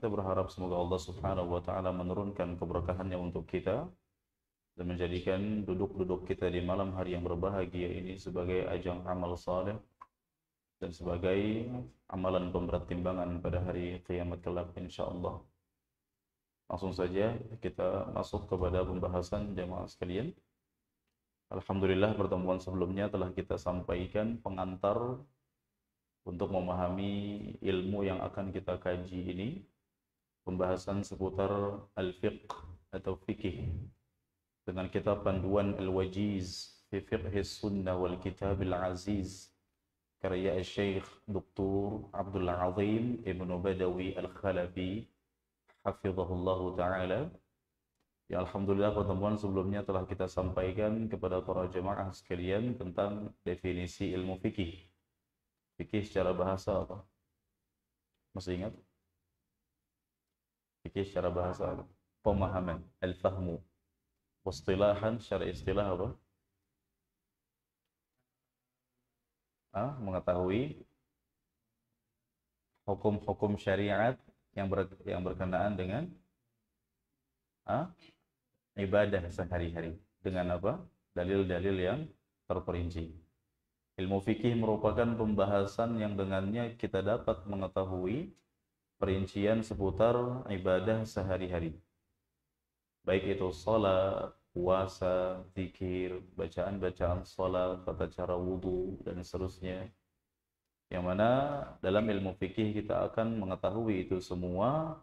Kita berharap semoga Allah Subhanahu wa taala menurunkan keberkahannya untuk kita dan menjadikan duduk-duduk kita di malam hari yang berbahagia ini sebagai ajang amal saleh dan sebagai amalan pemberat timbangan pada hari kiamat kelak insyaallah. Langsung saja kita masuk kepada pembahasan jemaah sekalian. Alhamdulillah pertemuan sebelumnya telah kita sampaikan pengantar untuk memahami ilmu yang akan kita kaji ini pembahasan seputar al-fiqh atau fikih dengan kitab panduan al-wajiz fi fiqh sunnah wal kitab al-aziz karya Syekh Dr. Abdul Azim Ibn Badawi al khalabi Hafizahullah Ta'ala Ya Alhamdulillah pertemuan sebelumnya telah kita sampaikan kepada para jemaah sekalian tentang definisi ilmu fikih Fikih secara bahasa apa? Masih ingat? fikih secara bahasa pemahaman al-fahmu istilahan secara istilah apa ah, mengetahui hukum-hukum syariat yang ber, yang berkenaan dengan ah, ibadah sehari-hari dengan apa dalil-dalil yang terperinci ilmu fikih merupakan pembahasan yang dengannya kita dapat mengetahui perincian seputar ibadah sehari-hari. Baik itu sholat, puasa, zikir, bacaan-bacaan sholat, tata cara wudhu, dan seterusnya. Yang mana dalam ilmu fikih kita akan mengetahui itu semua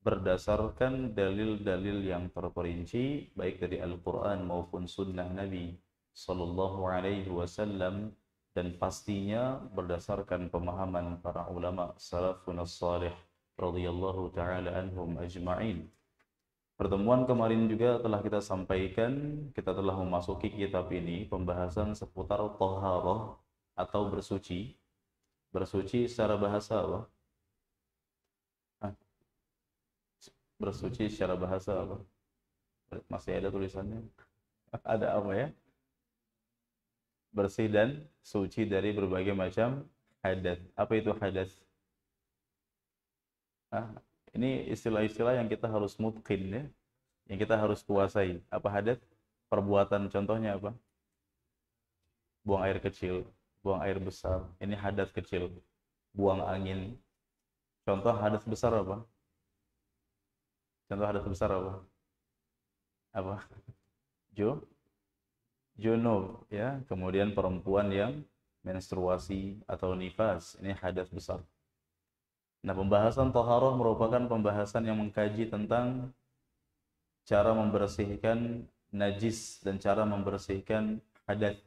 berdasarkan dalil-dalil yang terperinci baik dari Al-Quran maupun Sunnah Nabi Sallallahu Alaihi Wasallam dan pastinya berdasarkan pemahaman para ulama salafun salih radhiyallahu taala anhum ajma'in. Pertemuan kemarin juga telah kita sampaikan, kita telah memasuki kitab ini pembahasan seputar taharah atau bersuci. Bersuci secara bahasa apa? Bersuci secara bahasa apa? Masih ada tulisannya? ada apa ya? Bersih dan suci dari berbagai macam hadas. Apa itu hadas? Nah, Ini istilah-istilah yang kita harus mutkin ya, yang kita harus kuasai. Apa hadat? Perbuatan contohnya apa? Buang air kecil, buang air besar. Ini hadat kecil. Buang angin. Contoh hadat besar apa? Contoh hadat besar apa? Apa? Jo? Jono, ya. Kemudian perempuan yang menstruasi atau nifas. Ini hadat besar Nah, pembahasan toharoh merupakan pembahasan yang mengkaji tentang cara membersihkan najis dan cara membersihkan hadat.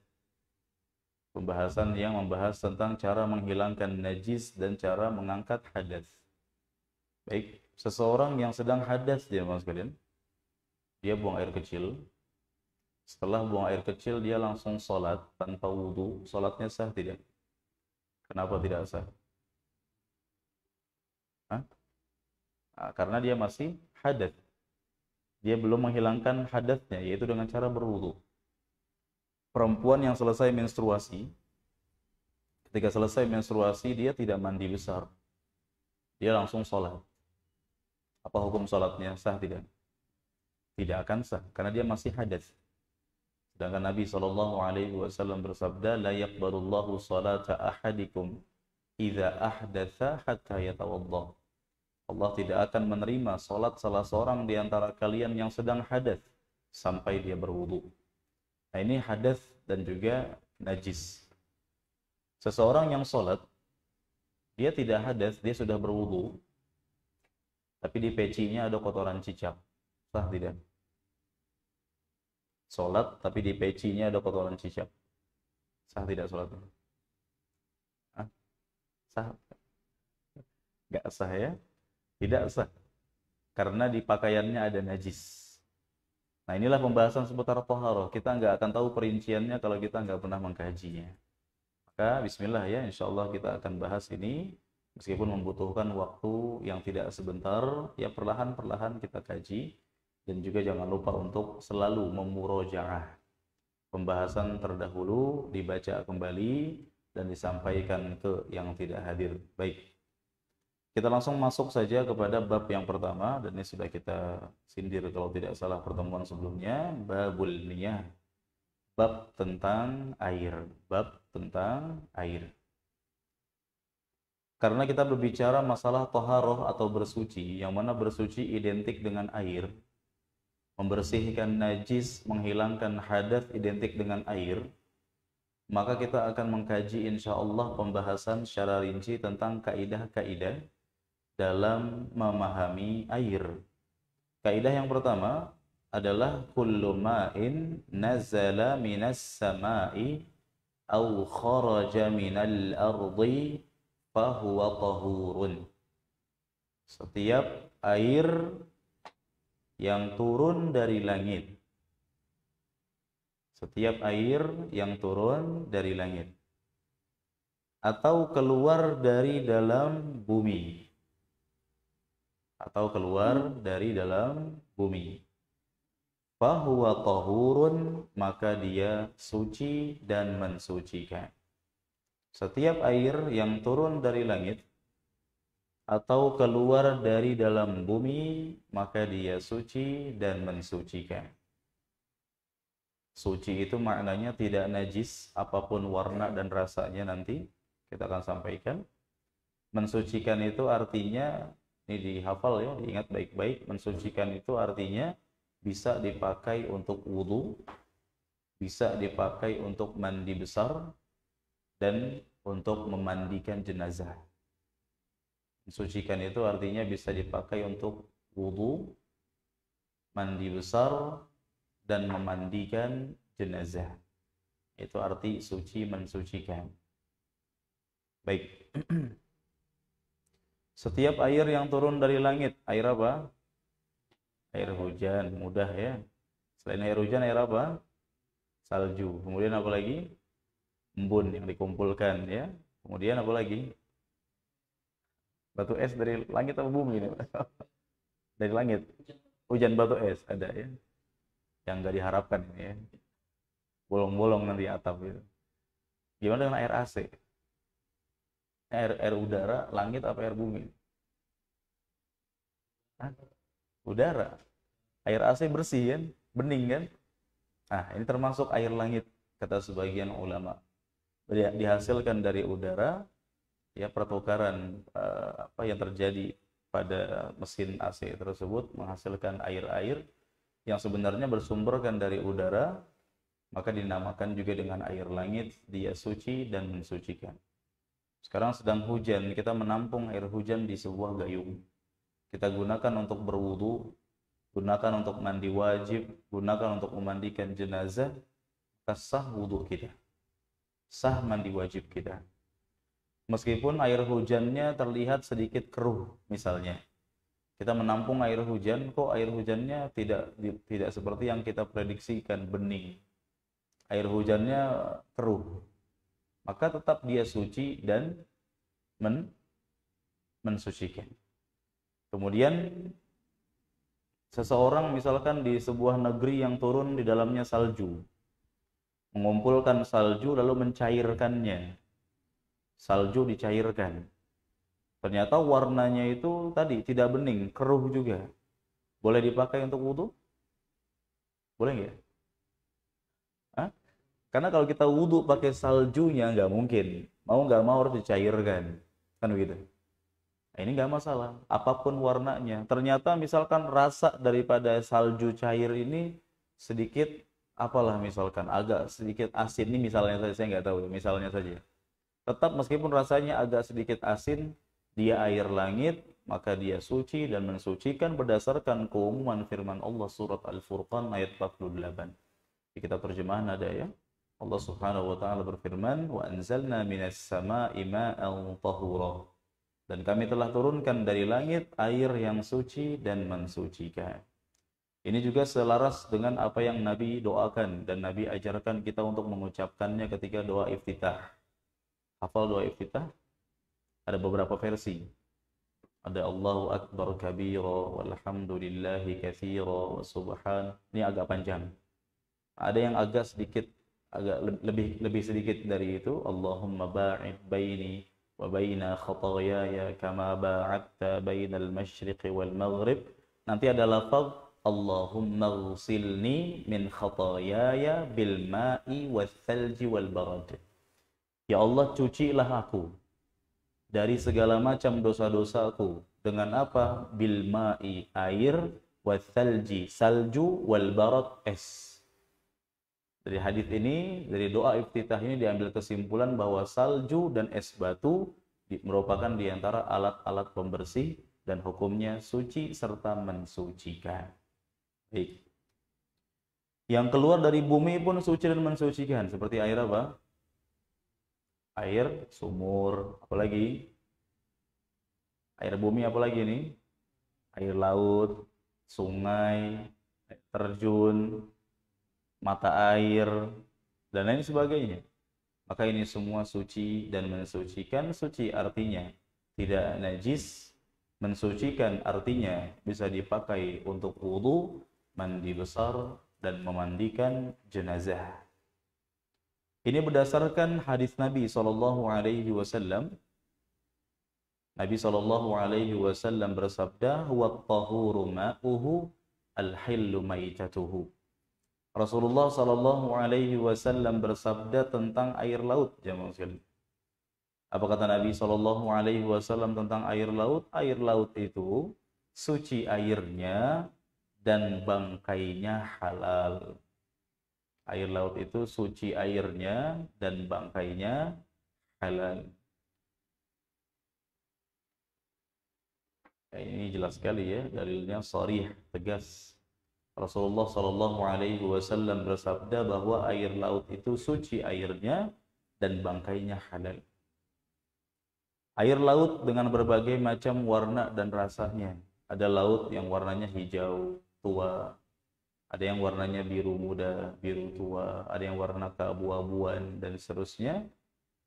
Pembahasan yang membahas tentang cara menghilangkan najis dan cara mengangkat hadas Baik, seseorang yang sedang hadas dia mas sekalian, dia buang air kecil. Setelah buang air kecil, dia langsung sholat tanpa wudhu. Sholatnya sah tidak? Kenapa tidak sah? Nah, karena dia masih hadat. Dia belum menghilangkan hadatnya, yaitu dengan cara berwudu. Perempuan yang selesai menstruasi, ketika selesai menstruasi dia tidak mandi besar. Dia langsung sholat. Apa hukum sholatnya? Sah tidak? Tidak akan sah, karena dia masih hadat. Sedangkan Nabi saw Alaihi Wasallam bersabda, الله صلاة أحدكم إذا idza حتى hatta Allah tidak akan menerima sholat salah seorang di antara kalian yang sedang hadas sampai dia berwudu. Nah ini hadas dan juga najis. Seseorang yang sholat, dia tidak hadas, dia sudah berwudu, tapi di pecinya ada kotoran cicak. Sah tidak? Sholat, tapi di pecinya ada kotoran cicak. Sah tidak sholat? Hah? Sah? Gak sah ya? Tidak sah. Karena di pakaiannya ada najis. Nah inilah pembahasan seputar toharoh. Kita nggak akan tahu perinciannya kalau kita nggak pernah mengkajinya. Maka bismillah ya, insya Allah kita akan bahas ini. Meskipun membutuhkan waktu yang tidak sebentar, ya perlahan-perlahan kita kaji. Dan juga jangan lupa untuk selalu memurojaah. Pembahasan terdahulu dibaca kembali dan disampaikan ke yang tidak hadir. Baik. Kita langsung masuk saja kepada bab yang pertama dan ini sudah kita sindir kalau tidak salah pertemuan sebelumnya babul niyah. Bab tentang air, bab tentang air. Karena kita berbicara masalah toharoh atau bersuci, yang mana bersuci identik dengan air, membersihkan najis, menghilangkan hadas identik dengan air, maka kita akan mengkaji insya Allah pembahasan secara rinci tentang kaidah-kaidah dalam memahami air. Kaidah yang pertama adalah kullu ma'in nazala minas sama'i aw kharaja minal ardi fahuwa tahurun. Setiap air yang turun dari langit. Setiap air yang turun dari langit atau keluar dari dalam bumi atau keluar dari dalam bumi. bahwa tahurun, maka dia suci dan mensucikan. Setiap air yang turun dari langit atau keluar dari dalam bumi, maka dia suci dan mensucikan. Suci itu maknanya tidak najis, apapun warna dan rasanya nanti kita akan sampaikan. Mensucikan itu artinya ini dihafal ya diingat baik-baik mensucikan itu artinya bisa dipakai untuk wudhu bisa dipakai untuk mandi besar dan untuk memandikan jenazah mensucikan itu artinya bisa dipakai untuk wudhu mandi besar dan memandikan jenazah itu arti suci mensucikan baik Setiap air yang turun dari langit, air apa? Air hujan, mudah ya. Selain air hujan, air apa? Salju. Kemudian apa lagi? Embun yang dikumpulkan ya. Kemudian apa lagi? Batu es dari langit atau bumi? Ini? dari langit. Hujan batu es ada ya. Yang nggak diharapkan ini ya. Bolong-bolong nanti atap gitu. Gimana dengan air AC? air air udara langit apa air bumi Hah? udara air AC bersih kan bening kan nah ini termasuk air langit kata sebagian ulama dihasilkan dari udara ya pertukaran eh, apa yang terjadi pada mesin AC tersebut menghasilkan air-air yang sebenarnya bersumberkan dari udara maka dinamakan juga dengan air langit dia suci dan mensucikan sekarang sedang hujan, kita menampung air hujan di sebuah gayung. Kita gunakan untuk berwudu, gunakan untuk mandi wajib, gunakan untuk memandikan jenazah, maka sah wudu kita. Sah mandi wajib kita. Meskipun air hujannya terlihat sedikit keruh misalnya. Kita menampung air hujan, kok air hujannya tidak tidak seperti yang kita prediksikan bening. Air hujannya keruh, maka tetap dia suci dan men mensucikan. Kemudian seseorang misalkan di sebuah negeri yang turun di dalamnya salju, mengumpulkan salju lalu mencairkannya. Salju dicairkan. Ternyata warnanya itu tadi tidak bening, keruh juga. Boleh dipakai untuk wudhu? Boleh nggak? Karena kalau kita wudhu pakai saljunya nggak mungkin. Mau nggak mau harus dicairkan, kan begitu. Nah, ini nggak masalah, apapun warnanya. Ternyata misalkan rasa daripada salju cair ini sedikit apalah misalkan agak sedikit asin ini misalnya saja saya nggak tahu misalnya saja tetap meskipun rasanya agak sedikit asin dia air langit maka dia suci dan mensucikan berdasarkan keumuman firman Allah surat Al-Furqan ayat 48 di kitab terjemahan ada ya Allah Subhanahu wa taala berfirman, "Wa anzalna minas sama'i ma'an tahura." Dan kami telah turunkan dari langit air yang suci dan mensucikan. Ini juga selaras dengan apa yang Nabi doakan dan Nabi ajarkan kita untuk mengucapkannya ketika doa iftitah. Hafal doa iftitah? Ada beberapa versi. Ada Allahu Akbar kabira walhamdulillahi kathira subhan. Ini agak panjang. Ada yang agak sedikit agak lebih lebih sedikit dari itu Allahumma ba'id baini wa baina khatayaya kama ba'adta bainal masyriqi wal maghrib nanti ada lafaz Allahumma ghsilni min khatayaya bil ma'i was thalji wal barad Ya Allah cucilah aku dari segala macam dosa-dosaku dengan apa bil ma'i air was thalji salju wal barad es dari hadis ini, dari doa iftitah ini diambil kesimpulan bahwa salju dan es batu merupakan diantara alat-alat pembersih dan hukumnya suci serta mensucikan. Baik. Yang keluar dari bumi pun suci dan mensucikan. Seperti air apa? Air, sumur, apalagi? Air bumi apalagi ini? Air laut, sungai, terjun, mata air, dan lain sebagainya. Maka ini semua suci dan mensucikan. Suci artinya tidak najis, mensucikan artinya bisa dipakai untuk wudhu, mandi besar, dan memandikan jenazah. Ini berdasarkan hadis Nabi Shallallahu Alaihi Wasallam. Nabi Shallallahu Alaihi Wasallam bersabda, "Wa tahuru ma'uhu, al Rasulullah Shallallahu Alaihi Wasallam bersabda tentang air laut jamaah sekalian. Apa kata Nabi Shallallahu Alaihi Wasallam tentang air laut? Air laut itu suci airnya dan bangkainya halal. Air laut itu suci airnya dan bangkainya halal. Ini jelas sekali ya dalilnya sorry tegas Rasulullah Shallallahu Alaihi Wasallam bersabda bahwa air laut itu suci airnya dan bangkainya halal. Air laut dengan berbagai macam warna dan rasanya. Ada laut yang warnanya hijau tua, ada yang warnanya biru muda, biru tua, ada yang warna keabu-abuan dan seterusnya.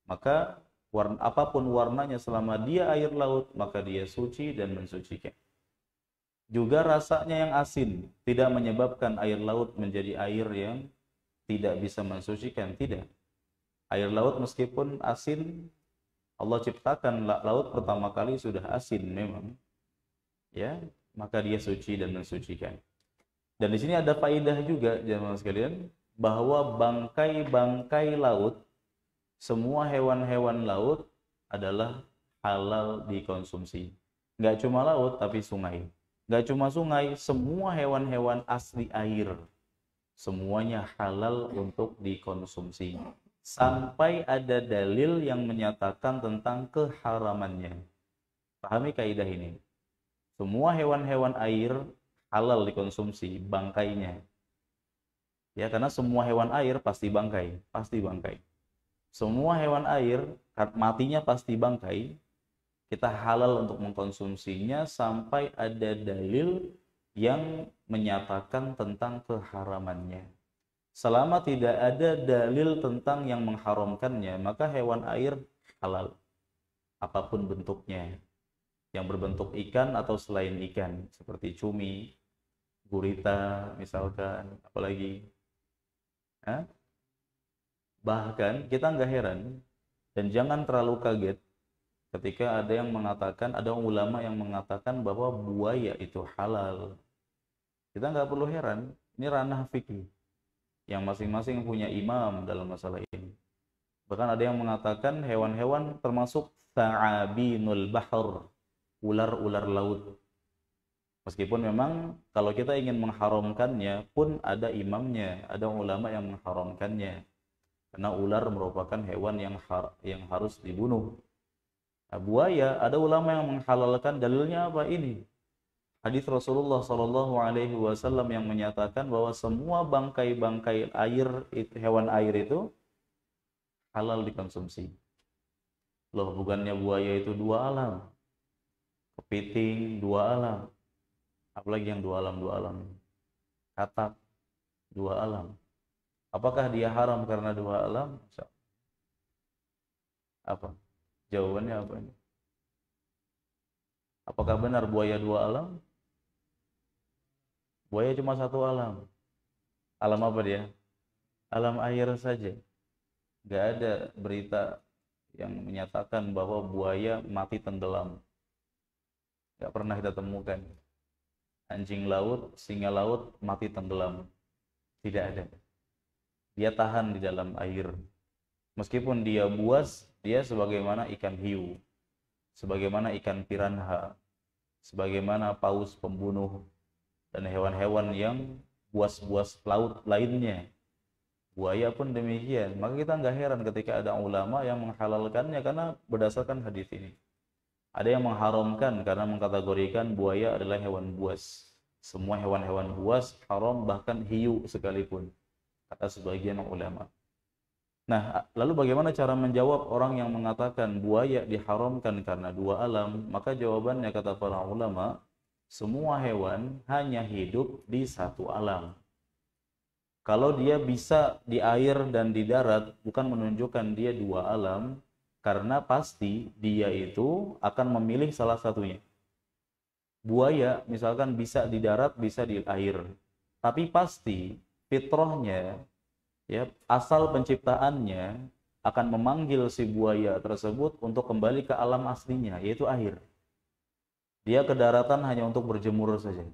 Maka warna apapun warnanya selama dia air laut maka dia suci dan mensucikan. Juga rasanya yang asin, tidak menyebabkan air laut menjadi air yang tidak bisa mensucikan, tidak. Air laut meskipun asin, Allah ciptakan laut pertama kali sudah asin memang. Ya, maka dia suci dan mensucikan. Dan di sini ada faidah juga jemaah sekalian bahwa bangkai-bangkai laut semua hewan-hewan laut adalah halal dikonsumsi. Nggak cuma laut, tapi sungai. Gak cuma sungai, semua hewan-hewan asli air. Semuanya halal untuk dikonsumsi. Sampai ada dalil yang menyatakan tentang keharamannya. Pahami kaidah ini. Semua hewan-hewan air halal dikonsumsi, bangkainya. Ya, karena semua hewan air pasti bangkai, pasti bangkai. Semua hewan air matinya pasti bangkai, kita halal untuk mengkonsumsinya sampai ada dalil yang menyatakan tentang keharamannya. Selama tidak ada dalil tentang yang mengharamkannya, maka hewan air halal apapun bentuknya. Yang berbentuk ikan atau selain ikan, seperti cumi, gurita misalkan, apalagi. Bahkan kita nggak heran dan jangan terlalu kaget ketika ada yang mengatakan ada ulama yang mengatakan bahwa buaya itu halal kita nggak perlu heran ini ranah fikih yang masing-masing punya imam dalam masalah ini bahkan ada yang mengatakan hewan-hewan termasuk sa'abinul bahr ular-ular laut meskipun memang kalau kita ingin mengharamkannya pun ada imamnya ada ulama yang mengharamkannya karena ular merupakan hewan yang har yang harus dibunuh Nah, buaya ada ulama yang menghalalkan dalilnya apa ini hadis Rasulullah Shallallahu Alaihi Wasallam yang menyatakan bahwa semua bangkai-bangkai air itu, hewan air itu halal dikonsumsi loh bukannya buaya itu dua alam kepiting dua alam apalagi yang dua alam dua alam katak dua alam apakah dia haram karena dua alam apa Jawabannya apa ini? Apakah benar buaya dua alam? Buaya cuma satu alam. Alam apa dia? Alam air saja. Gak ada berita yang menyatakan bahwa buaya mati tenggelam. Gak pernah kita temukan. Anjing laut, singa laut mati tenggelam. Tidak ada. Dia tahan di dalam air. Meskipun dia buas, dia sebagaimana ikan hiu, sebagaimana ikan piranha, sebagaimana paus pembunuh dan hewan-hewan yang buas-buas laut lainnya. Buaya pun demikian. Maka kita nggak heran ketika ada ulama yang menghalalkannya karena berdasarkan hadis ini. Ada yang mengharamkan karena mengkategorikan buaya adalah hewan buas. Semua hewan-hewan buas haram bahkan hiu sekalipun. Kata sebagian ulama. Nah, lalu bagaimana cara menjawab orang yang mengatakan buaya diharamkan karena dua alam? Maka jawabannya kata para ulama, semua hewan hanya hidup di satu alam. Kalau dia bisa di air dan di darat, bukan menunjukkan dia dua alam, karena pasti dia itu akan memilih salah satunya. Buaya misalkan bisa di darat, bisa di air. Tapi pasti fitrahnya ya asal penciptaannya akan memanggil si buaya tersebut untuk kembali ke alam aslinya yaitu air dia ke daratan hanya untuk berjemur saja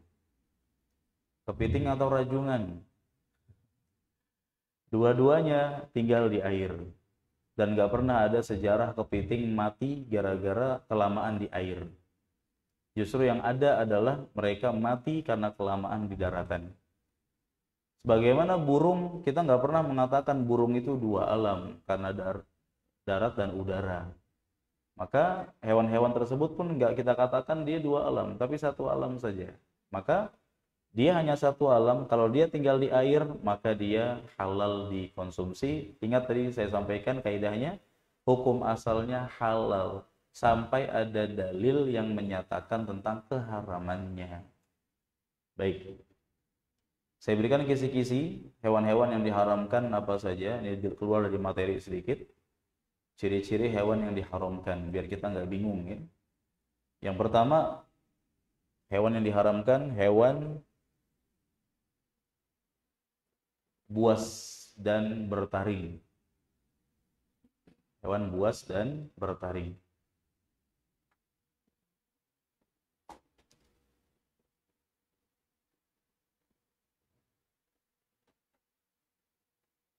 kepiting atau rajungan dua-duanya tinggal di air dan gak pernah ada sejarah kepiting mati gara-gara kelamaan di air justru yang ada adalah mereka mati karena kelamaan di daratan Sebagaimana burung, kita nggak pernah mengatakan burung itu dua alam karena dar darat dan udara. Maka hewan-hewan tersebut pun nggak kita katakan dia dua alam, tapi satu alam saja. Maka dia hanya satu alam. Kalau dia tinggal di air, maka dia halal dikonsumsi. Ingat tadi saya sampaikan kaidahnya, hukum asalnya halal sampai ada dalil yang menyatakan tentang keharamannya. Baik. Saya berikan kisi-kisi hewan-hewan yang diharamkan apa saja. Ini keluar dari materi sedikit. Ciri-ciri hewan yang diharamkan, biar kita nggak bingung ya. Yang pertama, hewan yang diharamkan, hewan buas dan bertaring. Hewan buas dan bertaring.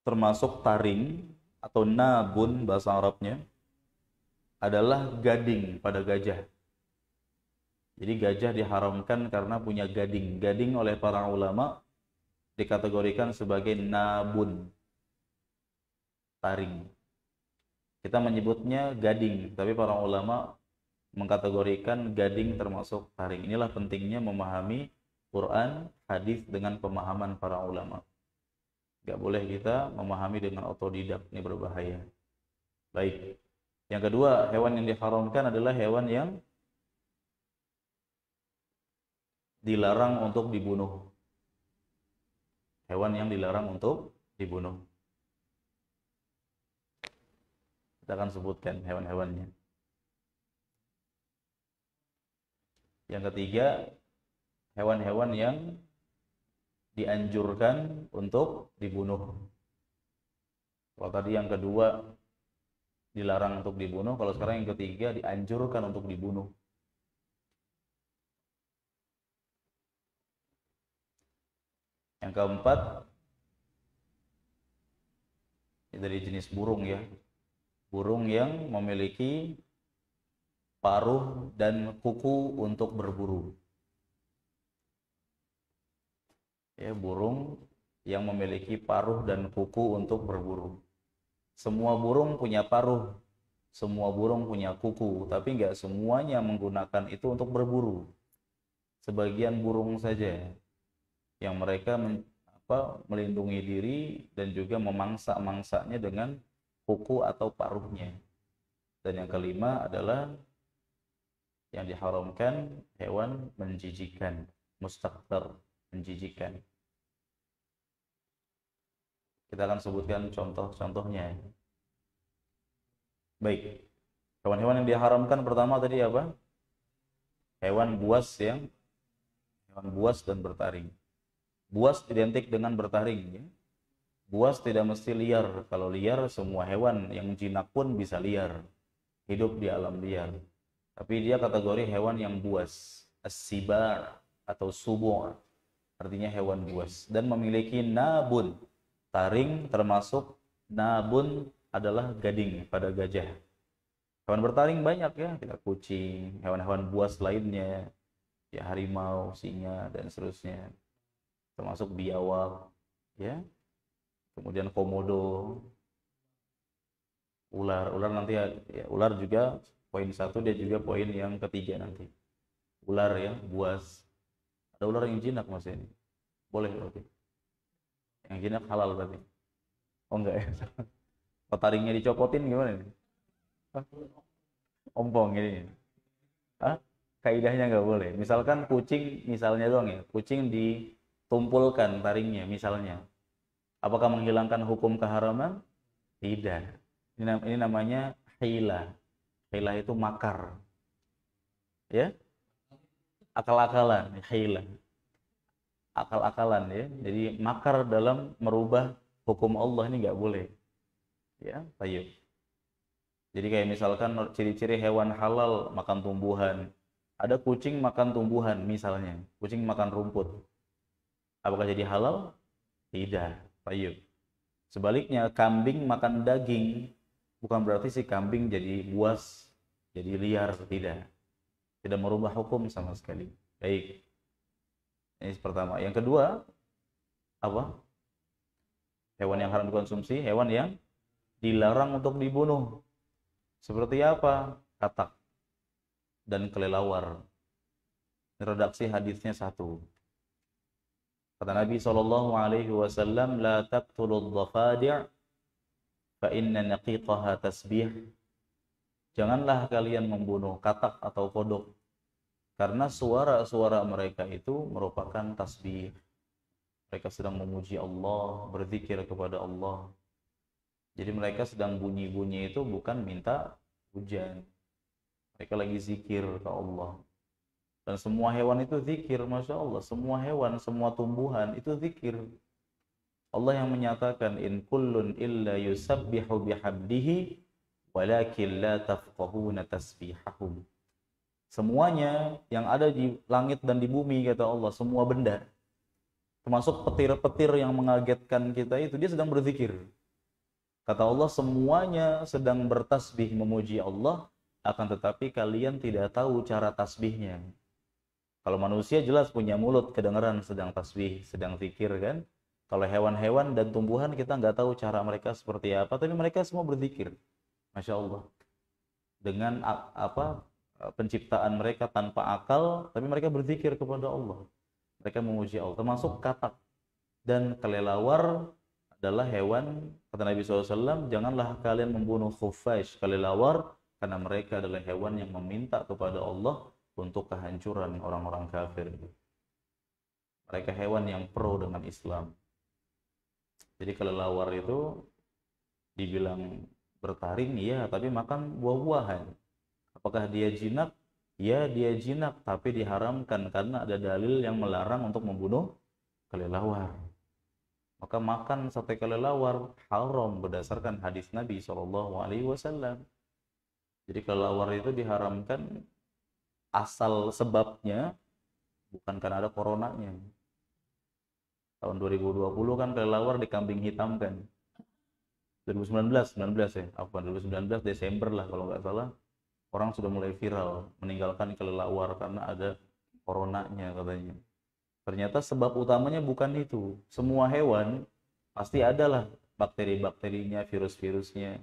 termasuk taring atau nabun bahasa Arabnya adalah gading pada gajah. Jadi gajah diharamkan karena punya gading. Gading oleh para ulama dikategorikan sebagai nabun. Taring. Kita menyebutnya gading, tapi para ulama mengkategorikan gading termasuk taring. Inilah pentingnya memahami Quran, hadis dengan pemahaman para ulama. Gak boleh kita memahami dengan otodidak, ini berbahaya. Baik. Yang kedua, hewan yang diharamkan adalah hewan yang dilarang untuk dibunuh. Hewan yang dilarang untuk dibunuh. Kita akan sebutkan hewan-hewannya. Yang ketiga, hewan-hewan yang dianjurkan untuk dibunuh. Kalau tadi yang kedua dilarang untuk dibunuh, kalau sekarang yang ketiga dianjurkan untuk dibunuh. Yang keempat dari jenis burung ya. Burung yang memiliki paruh dan kuku untuk berburu. ya burung yang memiliki paruh dan kuku untuk berburu. Semua burung punya paruh, semua burung punya kuku, tapi nggak semuanya menggunakan itu untuk berburu. Sebagian burung saja yang mereka men, apa, melindungi diri dan juga memangsa-mangsanya dengan kuku atau paruhnya. Dan yang kelima adalah yang diharamkan hewan menjijikan, mustakter menjijikan. Kita akan sebutkan contoh-contohnya. Baik. Hewan-hewan yang diharamkan pertama tadi apa? Hewan buas yang hewan buas dan bertaring. Buas identik dengan bertaring ya. Buas tidak mesti liar. Kalau liar semua hewan yang jinak pun bisa liar. Hidup di alam liar. Tapi dia kategori hewan yang buas, asibar atau subur. Artinya hewan buas dan memiliki nabun. Taring termasuk nabun adalah gading pada gajah. Hewan bertaring banyak ya, kita kucing, hewan-hewan buas lainnya, ya harimau, singa dan seterusnya. Termasuk biawak, ya. Kemudian komodo, ular, ular nanti ya, ular juga poin satu dia juga poin yang ketiga nanti. Ular ya, buas. Ada ular yang jinak mas ini. Ya? Boleh oke yang gini halal berarti oh enggak ya petaringnya oh, taringnya dicopotin gimana nih ompong ini ah kaidahnya nggak boleh misalkan kucing misalnya doang ya kucing ditumpulkan taringnya misalnya apakah menghilangkan hukum keharaman tidak ini, ini namanya hila hila itu makar ya akal-akalan hila akal-akalan ya. Jadi makar dalam merubah hukum Allah ini nggak boleh. Ya, tayyib. Jadi kayak misalkan ciri-ciri hewan halal makan tumbuhan. Ada kucing makan tumbuhan misalnya, kucing makan rumput. Apakah jadi halal? Tidak, tayyib. Sebaliknya kambing makan daging bukan berarti si kambing jadi buas, jadi liar, tidak. Tidak merubah hukum sama sekali. Baik. Ini pertama. Yang kedua, apa? Hewan yang haram dikonsumsi, hewan yang dilarang untuk dibunuh. Seperti apa? Katak dan kelelawar. Redaksi hadisnya satu. Kata Nabi Shallallahu Alaihi Wasallam, لا تقتل fa inna naqiqaha tasbih." Janganlah kalian membunuh katak atau kodok karena suara-suara mereka itu merupakan tasbih mereka sedang memuji Allah berzikir kepada Allah jadi mereka sedang bunyi-bunyi itu bukan minta hujan mereka lagi zikir ke Allah dan semua hewan itu zikir Masya Allah semua hewan semua tumbuhan itu zikir Allah yang menyatakan in kullun illa yusabbihu bihamdihi walakin la tafqahuna tasbihahum semuanya yang ada di langit dan di bumi kata Allah semua benda termasuk petir-petir yang mengagetkan kita itu dia sedang berzikir kata Allah semuanya sedang bertasbih memuji Allah akan tetapi kalian tidak tahu cara tasbihnya kalau manusia jelas punya mulut kedengaran sedang tasbih sedang zikir kan kalau hewan-hewan dan tumbuhan kita nggak tahu cara mereka seperti apa, tapi mereka semua berzikir, masya Allah, dengan apa Eh, penciptaan mereka tanpa akal, tapi mereka berzikir kepada Allah. Mereka memuji Allah, termasuk katak. Dan kelelawar adalah hewan, kata Nabi SAW, janganlah kalian membunuh khufaish, kelelawar, karena mereka adalah hewan yang meminta kepada Allah untuk kehancuran orang-orang kafir. Mereka hewan yang pro dengan Islam. Jadi kelelawar itu dibilang bertaring, ya, tapi makan buah-buahan Apakah dia jinak? Ya dia jinak tapi diharamkan karena ada dalil yang melarang untuk membunuh kelelawar. Maka makan sate kelelawar haram berdasarkan hadis Nabi Shallallahu Alaihi Wasallam. Jadi kelelawar itu diharamkan asal sebabnya bukan karena ada coronanya. Tahun 2020 kan kelelawar di dikambing hitamkan. 2019, 19 ya, apa 2019 Desember lah kalau nggak salah orang sudah mulai viral meninggalkan kelelawar karena ada coronanya katanya. Ternyata sebab utamanya bukan itu. Semua hewan pasti adalah bakteri-bakterinya, virus-virusnya.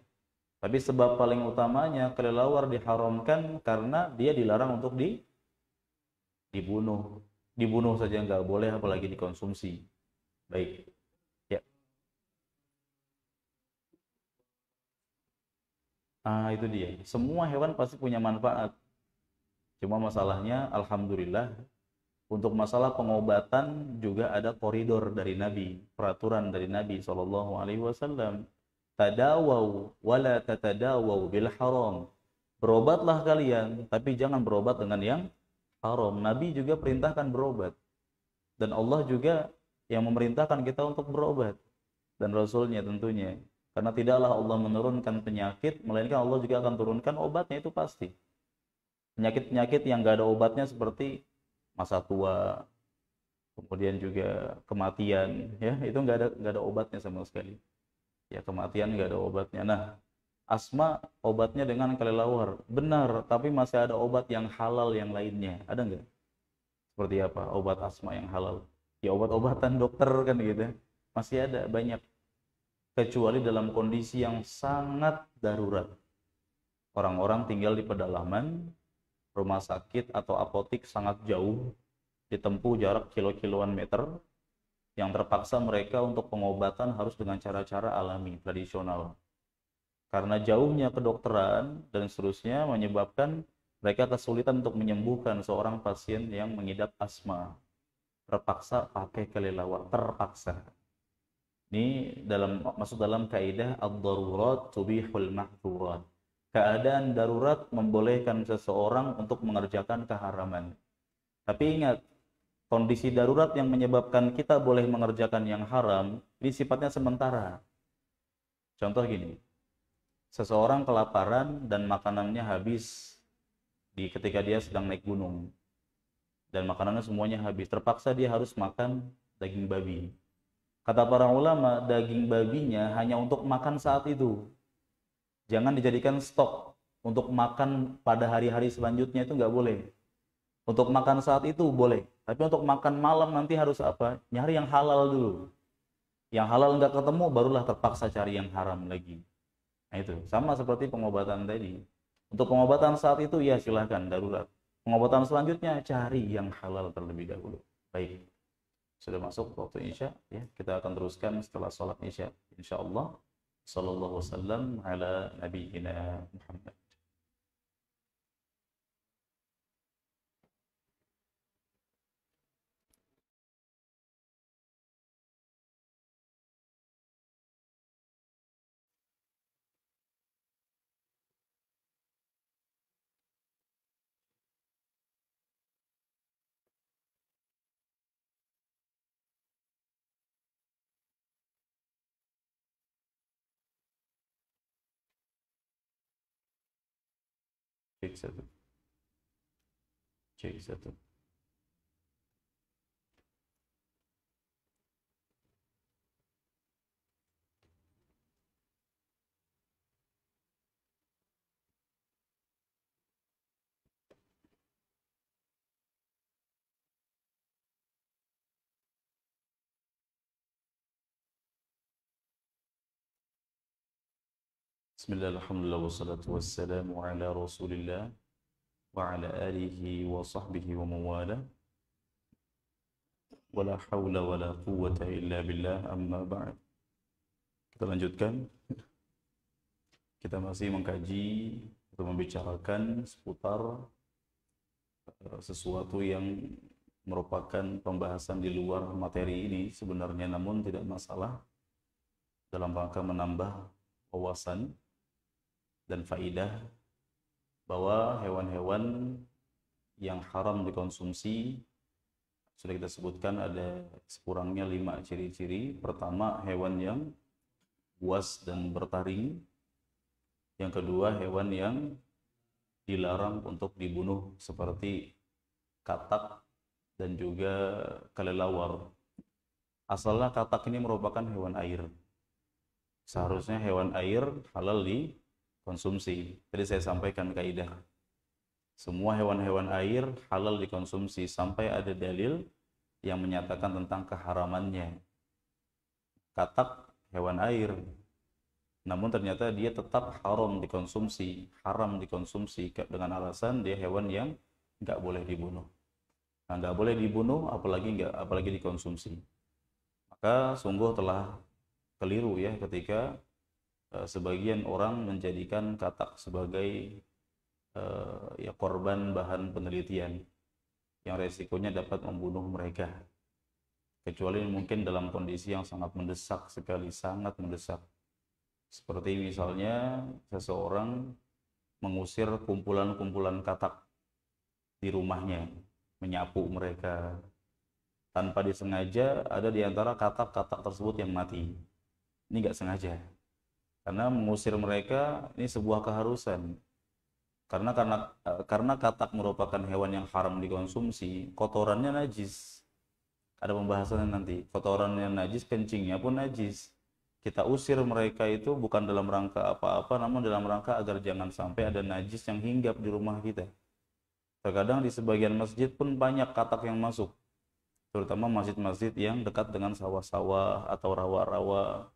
Tapi sebab paling utamanya kelelawar diharamkan karena dia dilarang untuk di dibunuh. Dibunuh saja nggak boleh apalagi dikonsumsi. Baik. Ah, itu dia. Semua hewan pasti punya manfaat. Cuma masalahnya, alhamdulillah, untuk masalah pengobatan juga ada koridor dari Nabi, peraturan dari Nabi Shallallahu Alaihi Wasallam. Tadawau, wala tatadawau bil haram. Berobatlah kalian, tapi jangan berobat dengan yang haram. Nabi juga perintahkan berobat. Dan Allah juga yang memerintahkan kita untuk berobat. Dan Rasulnya tentunya. Karena tidaklah Allah menurunkan penyakit, melainkan Allah juga akan turunkan obatnya itu pasti. Penyakit-penyakit yang gak ada obatnya seperti masa tua, kemudian juga kematian, ya itu gak ada gak ada obatnya sama sekali. Ya kematian gak ada obatnya. Nah, asma obatnya dengan kelelawar, benar. Tapi masih ada obat yang halal yang lainnya, ada nggak? Seperti apa obat asma yang halal? Ya obat-obatan dokter kan gitu, masih ada banyak kecuali dalam kondisi yang sangat darurat. Orang-orang tinggal di pedalaman, rumah sakit atau apotik sangat jauh, ditempuh jarak kilo-kiloan meter, yang terpaksa mereka untuk pengobatan harus dengan cara-cara alami, tradisional. Karena jauhnya kedokteran dan seterusnya menyebabkan mereka kesulitan untuk menyembuhkan seorang pasien yang mengidap asma. Terpaksa pakai kelelawar, terpaksa. Ini dalam masuk dalam kaidah ad-darurat tubihul mahdzurat. Keadaan darurat membolehkan seseorang untuk mengerjakan keharaman. Tapi ingat, kondisi darurat yang menyebabkan kita boleh mengerjakan yang haram, ini sifatnya sementara. Contoh gini, seseorang kelaparan dan makanannya habis di ketika dia sedang naik gunung dan makanannya semuanya habis terpaksa dia harus makan daging babi Kata para ulama, daging babinya hanya untuk makan saat itu. Jangan dijadikan stok untuk makan pada hari-hari selanjutnya itu nggak boleh. Untuk makan saat itu boleh, tapi untuk makan malam nanti harus apa? Nyari yang halal dulu. Yang halal nggak ketemu, barulah terpaksa cari yang haram lagi. Nah itu, sama seperti pengobatan tadi. Untuk pengobatan saat itu ya silahkan darurat. Pengobatan selanjutnya cari yang halal terlebih dahulu. Baik sudah masuk waktu Isya ya kita akan teruskan setelah sholat Isya insyaallah sallallahu wasallam ala nabiyyina Muhammad Çek zaten. Çek zaten. بسم الله الحمد لله والصلاة والسلام على رسول الله وعلى آله وصحبه ولا حول ولا قوة إلا بالله أما بعد kita lanjutkan kita masih mengkaji atau membicarakan seputar eh, sesuatu yang merupakan pembahasan di luar materi ini sebenarnya namun tidak masalah dalam rangka menambah wawasan dan faidah bahwa hewan-hewan yang haram dikonsumsi sudah kita sebutkan ada sekurangnya lima ciri-ciri. Pertama, hewan yang buas dan bertaring. Yang kedua, hewan yang dilarang untuk dibunuh seperti katak dan juga kelelawar. Asalnya katak ini merupakan hewan air. Seharusnya hewan air halal di konsumsi. Tadi saya sampaikan kaidah. Semua hewan-hewan air halal dikonsumsi sampai ada dalil yang menyatakan tentang keharamannya. Katak hewan air. Namun ternyata dia tetap haram dikonsumsi, haram dikonsumsi dengan alasan dia hewan yang nggak boleh dibunuh. Nah, nggak boleh dibunuh, apalagi nggak, apalagi dikonsumsi. Maka sungguh telah keliru ya ketika Eh, sebagian orang menjadikan katak sebagai uh, ya korban bahan penelitian yang resikonya dapat membunuh mereka kecuali mungkin dalam kondisi yang sangat mendesak sekali sangat mendesak seperti misalnya seseorang mengusir kumpulan-kumpulan katak di rumahnya menyapu mereka tanpa disengaja ada di antara katak-katak tersebut yang mati ini nggak sengaja karena mengusir mereka ini sebuah keharusan karena karena eh, karena katak merupakan hewan yang haram dikonsumsi kotorannya najis ada pembahasannya nanti kotorannya najis kencingnya pun najis kita usir mereka itu bukan dalam rangka apa-apa namun dalam rangka agar jangan sampai ada najis yang hinggap di rumah kita terkadang di sebagian masjid pun banyak katak yang masuk terutama masjid-masjid yang dekat dengan sawah-sawah atau rawa-rawa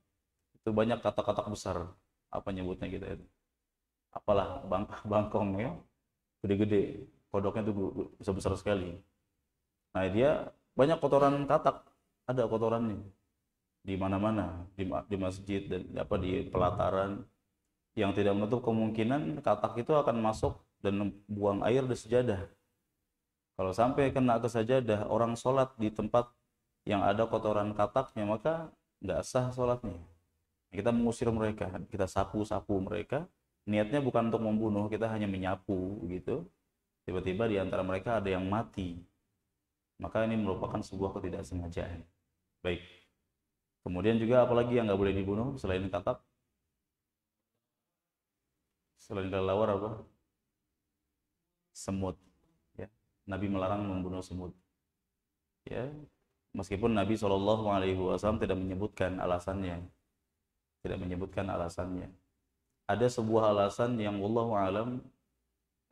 itu banyak kata-kata besar apa nyebutnya kita itu ya. apalah bang bangkong ya gede-gede kodoknya itu besar-besar sekali nah dia banyak kotoran katak ada kotorannya di mana-mana di, di masjid dan apa di pelataran yang tidak menutup kemungkinan katak itu akan masuk dan buang air di sejadah kalau sampai kena ke sajadah orang sholat di tempat yang ada kotoran kataknya maka nggak sah sholatnya kita mengusir mereka kita sapu-sapu mereka niatnya bukan untuk membunuh kita hanya menyapu gitu tiba-tiba di antara mereka ada yang mati maka ini merupakan sebuah ketidaksengajaan baik kemudian juga apalagi yang nggak boleh dibunuh selain katak selain kelelawar apa semut ya Nabi melarang membunuh semut ya meskipun Nabi Shallallahu Alaihi Wasallam tidak menyebutkan alasannya tidak menyebutkan alasannya. Ada sebuah alasan yang wallahu alam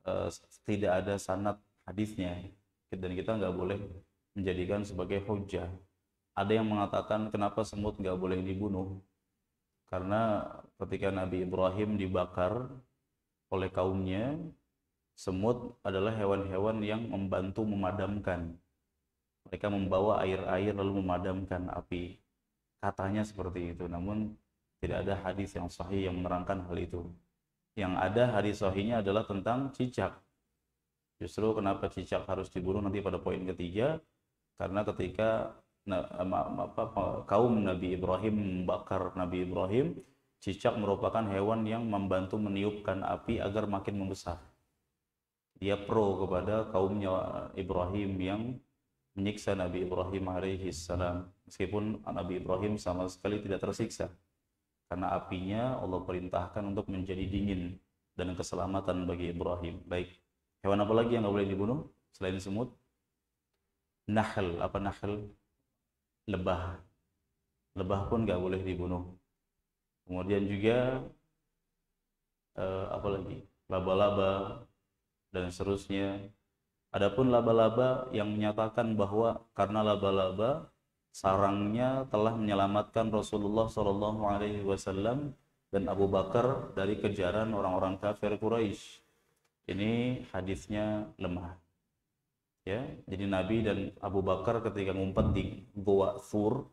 uh, tidak ada sanat hadisnya dan kita nggak boleh menjadikan sebagai hujah. Ada yang mengatakan kenapa semut nggak boleh dibunuh karena ketika Nabi Ibrahim dibakar oleh kaumnya semut adalah hewan-hewan yang membantu memadamkan. Mereka membawa air-air lalu memadamkan api. Katanya seperti itu. Namun tidak ada hadis yang sahih yang menerangkan hal itu. Yang ada hadis sahihnya adalah tentang cicak. Justru kenapa cicak harus dibunuh nanti pada poin ketiga? Karena ketika kaum Nabi Ibrahim membakar Nabi Ibrahim, cicak merupakan hewan yang membantu meniupkan api agar makin membesar. Dia pro kepada kaumnya Ibrahim yang menyiksa Nabi Ibrahim alaihi salam meskipun Nabi Ibrahim sama sekali tidak tersiksa karena apinya Allah perintahkan untuk menjadi dingin dan keselamatan bagi Ibrahim. Baik, hewan apa lagi yang nggak boleh dibunuh selain semut? Nahl, apa nahl? Lebah. Lebah pun nggak boleh dibunuh. Kemudian juga eh, apa lagi? Laba-laba dan seterusnya. Adapun laba-laba yang menyatakan bahwa karena laba-laba sarangnya telah menyelamatkan Rasulullah Shallallahu Alaihi Wasallam dan Abu Bakar dari kejaran orang-orang kafir Quraisy. Ini hadisnya lemah. Ya, jadi Nabi dan Abu Bakar ketika ngumpet di Goa Sur,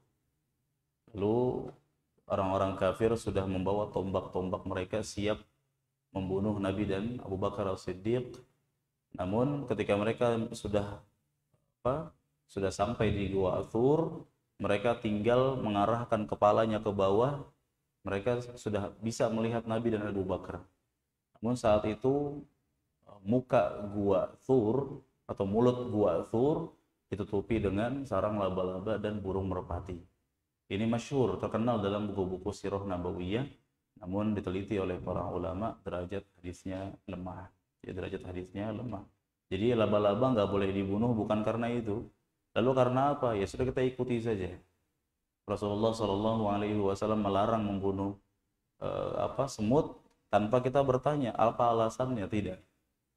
lalu orang-orang kafir sudah membawa tombak-tombak mereka siap membunuh Nabi dan Abu Bakar al siddiq Namun ketika mereka sudah apa, sudah sampai di Gua Athur, mereka tinggal mengarahkan kepalanya ke bawah. Mereka sudah bisa melihat Nabi dan Abu Bakar. Namun saat itu muka Gua Thur atau mulut Gua Thur ditutupi dengan sarang laba-laba dan burung merpati. Ini masyhur, terkenal dalam buku-buku Sirah Nabawiyah, namun diteliti oleh para ulama derajat hadisnya lemah. Ya, derajat hadisnya lemah. Jadi laba-laba nggak boleh dibunuh bukan karena itu, Lalu karena apa? Ya sudah kita ikuti saja. Rasulullah Shallallahu Alaihi Wasallam melarang membunuh eh, apa semut tanpa kita bertanya apa alasannya tidak.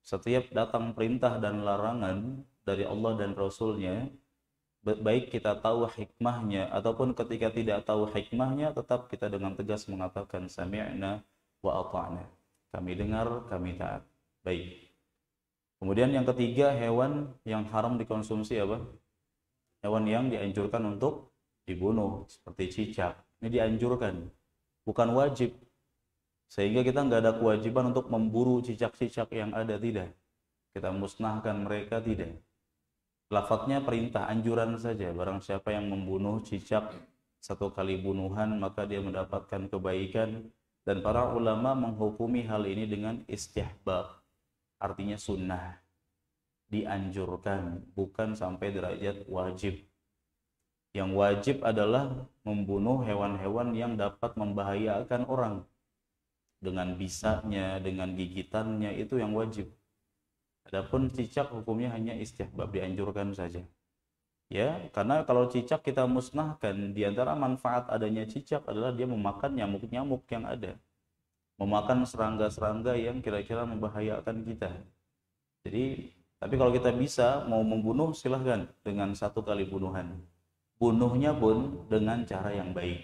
Setiap datang perintah dan larangan dari Allah dan Rasulnya, baik kita tahu hikmahnya ataupun ketika tidak tahu hikmahnya, tetap kita dengan tegas mengatakan sami'na wa ata'na. Kami dengar, kami taat. Baik. Kemudian yang ketiga, hewan yang haram dikonsumsi apa? hewan yang dianjurkan untuk dibunuh seperti cicak ini dianjurkan bukan wajib sehingga kita nggak ada kewajiban untuk memburu cicak-cicak yang ada tidak kita musnahkan mereka tidak lafadznya perintah anjuran saja barang siapa yang membunuh cicak satu kali bunuhan maka dia mendapatkan kebaikan dan para ulama menghukumi hal ini dengan istihbab artinya sunnah dianjurkan bukan sampai derajat wajib yang wajib adalah membunuh hewan-hewan yang dapat membahayakan orang dengan bisanya, dengan gigitannya itu yang wajib. Adapun cicak hukumnya hanya istihbab dianjurkan saja. Ya, karena kalau cicak kita musnahkan di antara manfaat adanya cicak adalah dia memakan nyamuk-nyamuk yang ada. Memakan serangga-serangga yang kira-kira membahayakan kita. Jadi tapi kalau kita bisa mau membunuh silahkan dengan satu kali bunuhan. Bunuhnya pun dengan cara yang baik.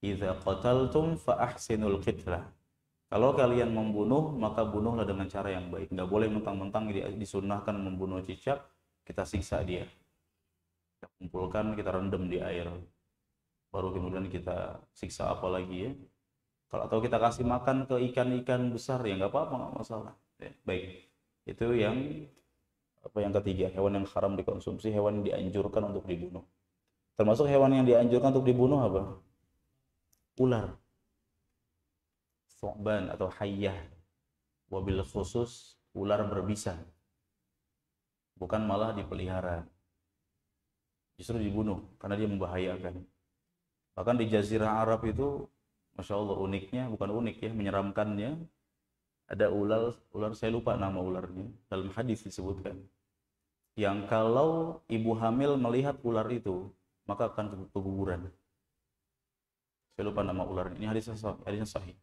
Idza qataltum fa ahsinul qitlah. Kalau kalian membunuh, maka bunuhlah dengan cara yang baik. Nggak boleh mentang-mentang disunahkan membunuh cicak, kita siksa dia. Kita kumpulkan, kita rendam di air. Baru kemudian kita siksa apa lagi ya. Kalau atau kita kasih makan ke ikan-ikan besar ya nggak apa-apa, nggak masalah. Ya, baik itu yang apa yang ketiga hewan yang haram dikonsumsi hewan yang dianjurkan untuk dibunuh termasuk hewan yang dianjurkan untuk dibunuh apa ular soban atau hayah wabil khusus ular berbisa bukan malah dipelihara justru dibunuh karena dia membahayakan bahkan di jazirah Arab itu masya Allah uniknya bukan unik ya menyeramkannya ada ular ular saya lupa nama ularnya dalam hadis disebutkan yang kalau ibu hamil melihat ular itu maka akan keguguran saya lupa nama ular ini hadis hadisnya sahih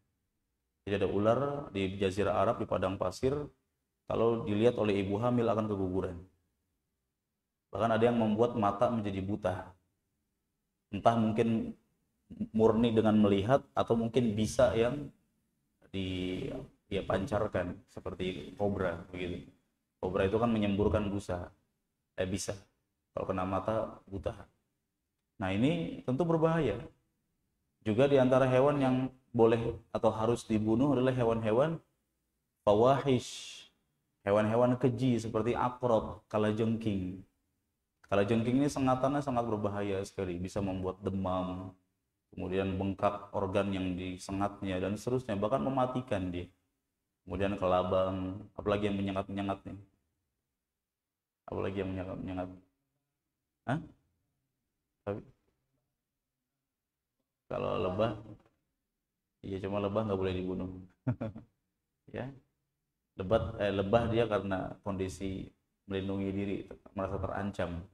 jadi ada ular di jazirah Arab di padang pasir kalau dilihat oleh ibu hamil akan keguguran bahkan ada yang membuat mata menjadi buta entah mungkin murni dengan melihat atau mungkin bisa yang di ia pancarkan seperti kobra begitu. Kobra itu kan menyemburkan busa. Eh bisa. Kalau kena mata buta. Nah, ini tentu berbahaya. Juga di antara hewan yang boleh atau harus dibunuh adalah hewan-hewan fawahish. Hewan-hewan keji seperti akrab, kalajengking. Kalajengking ini sengatannya sangat berbahaya sekali, bisa membuat demam, kemudian bengkak organ yang disengatnya dan seterusnya, bahkan mematikan dia kemudian ke labang apalagi yang menyengat menyengat nih apalagi yang menyengat menyengat Hah? tapi kalau lebah iya cuma lebah nggak boleh dibunuh ya lebat eh, lebah dia karena kondisi melindungi diri merasa terancam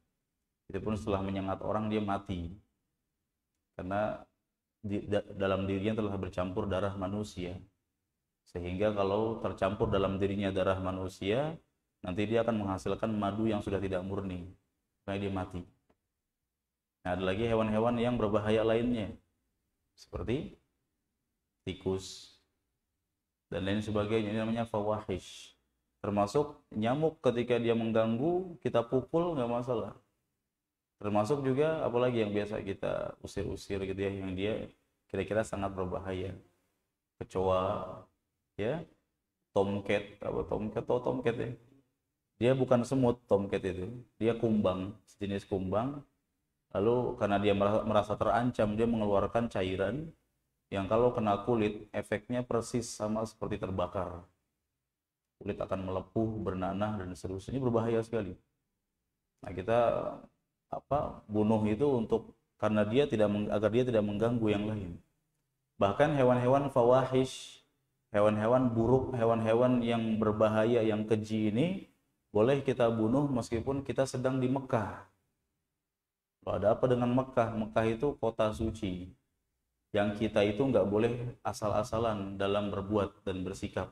itu pun setelah menyengat orang dia mati karena di, da, dalam dirinya telah bercampur darah manusia sehingga kalau tercampur dalam dirinya darah manusia, nanti dia akan menghasilkan madu yang sudah tidak murni. Makanya dia mati. Nah, ada lagi hewan-hewan yang berbahaya lainnya. Seperti tikus, dan lain sebagainya. Ini namanya fawahish. Termasuk nyamuk ketika dia mengganggu, kita pukul nggak masalah. Termasuk juga apalagi yang biasa kita usir-usir gitu ya, yang dia kira-kira sangat berbahaya. Kecoa, ya tomcat apa tomcat atau tomcat ya dia bukan semut tomcat itu dia kumbang sejenis kumbang lalu karena dia merasa, merasa terancam dia mengeluarkan cairan yang kalau kena kulit efeknya persis sama seperti terbakar kulit akan melepuh bernanah dan seterusnya berbahaya sekali nah kita apa bunuh itu untuk karena dia tidak agar dia tidak mengganggu yang lain bahkan hewan-hewan fawahish hewan-hewan buruk, hewan-hewan yang berbahaya, yang keji ini boleh kita bunuh meskipun kita sedang di Mekah. Loh, ada apa dengan Mekah? Mekah itu kota suci yang kita itu nggak boleh asal-asalan dalam berbuat dan bersikap.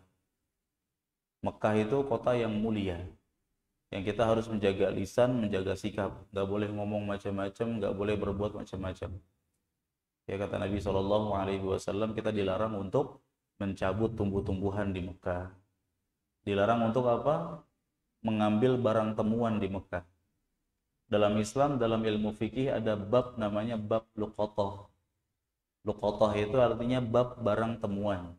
Mekah itu kota yang mulia, yang kita harus menjaga lisan, menjaga sikap, nggak boleh ngomong macam-macam, nggak boleh berbuat macam-macam. Ya kata Nabi Shallallahu Alaihi Wasallam kita dilarang untuk mencabut tumbuh-tumbuhan di Mekah. Dilarang untuk apa? Mengambil barang temuan di Mekah. Dalam Islam, dalam ilmu fikih ada bab namanya bab lukotoh. Lukotoh itu artinya bab barang temuan.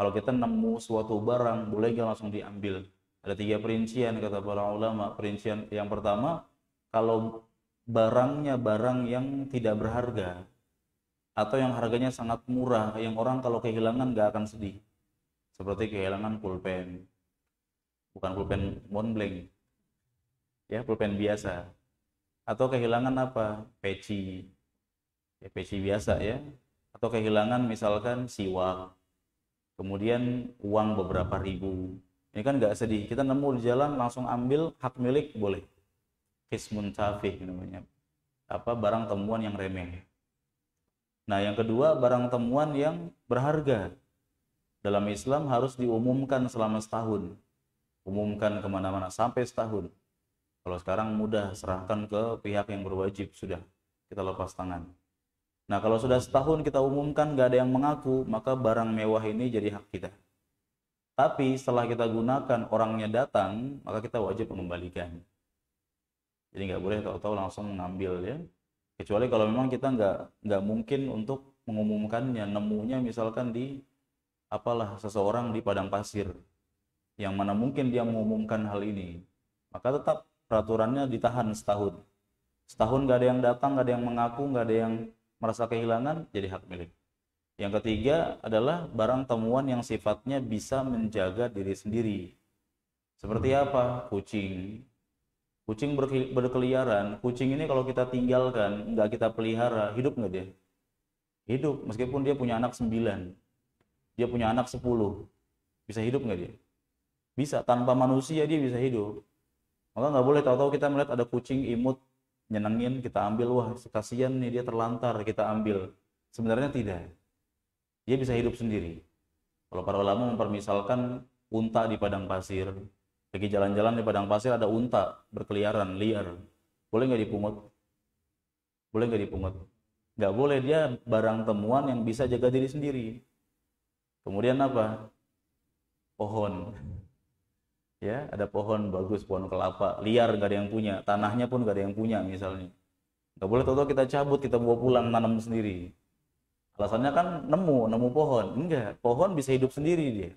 Kalau kita nemu suatu barang, boleh gak langsung diambil? Ada tiga perincian kata para ulama. Perincian yang pertama, kalau barangnya barang yang tidak berharga, atau yang harganya sangat murah yang orang kalau kehilangan nggak akan sedih seperti kehilangan pulpen bukan pulpen Montblanc ya pulpen biasa atau kehilangan apa peci ya peci biasa ya atau kehilangan misalkan siwak kemudian uang beberapa ribu ini kan nggak sedih kita nemu di jalan langsung ambil hak milik boleh kismun tafih namanya apa barang temuan yang remeh Nah, yang kedua barang temuan yang berharga. Dalam Islam harus diumumkan selama setahun. Umumkan kemana-mana sampai setahun. Kalau sekarang mudah serahkan ke pihak yang berwajib sudah kita lepas tangan. Nah kalau sudah setahun kita umumkan gak ada yang mengaku maka barang mewah ini jadi hak kita. Tapi setelah kita gunakan orangnya datang maka kita wajib mengembalikan. Jadi nggak boleh tahu-tahu langsung mengambil ya kecuali kalau memang kita nggak nggak mungkin untuk mengumumkannya nemunya misalkan di apalah seseorang di padang pasir yang mana mungkin dia mengumumkan hal ini maka tetap peraturannya ditahan setahun setahun nggak ada yang datang nggak ada yang mengaku nggak ada yang merasa kehilangan jadi hak milik yang ketiga adalah barang temuan yang sifatnya bisa menjaga diri sendiri seperti apa kucing Kucing berkeliaran, kucing ini kalau kita tinggalkan, nggak kita pelihara, hidup nggak dia? Hidup, meskipun dia punya anak sembilan, dia punya anak sepuluh, bisa hidup nggak dia? Bisa, tanpa manusia dia bisa hidup. Maka nggak boleh tahu-tahu kita melihat ada kucing imut, nyenengin, kita ambil, wah kasihan nih dia terlantar, kita ambil. Sebenarnya tidak. Dia bisa hidup sendiri. Kalau para ulama mempermisalkan unta di padang pasir, lagi jalan-jalan di padang pasir ada unta berkeliaran liar boleh nggak dipungut boleh nggak dipungut nggak boleh dia barang temuan yang bisa jaga diri sendiri kemudian apa pohon ya ada pohon bagus pohon kelapa liar nggak ada yang punya tanahnya pun nggak ada yang punya misalnya nggak boleh tahu kita cabut kita bawa pulang nanam sendiri alasannya kan nemu nemu pohon enggak pohon bisa hidup sendiri dia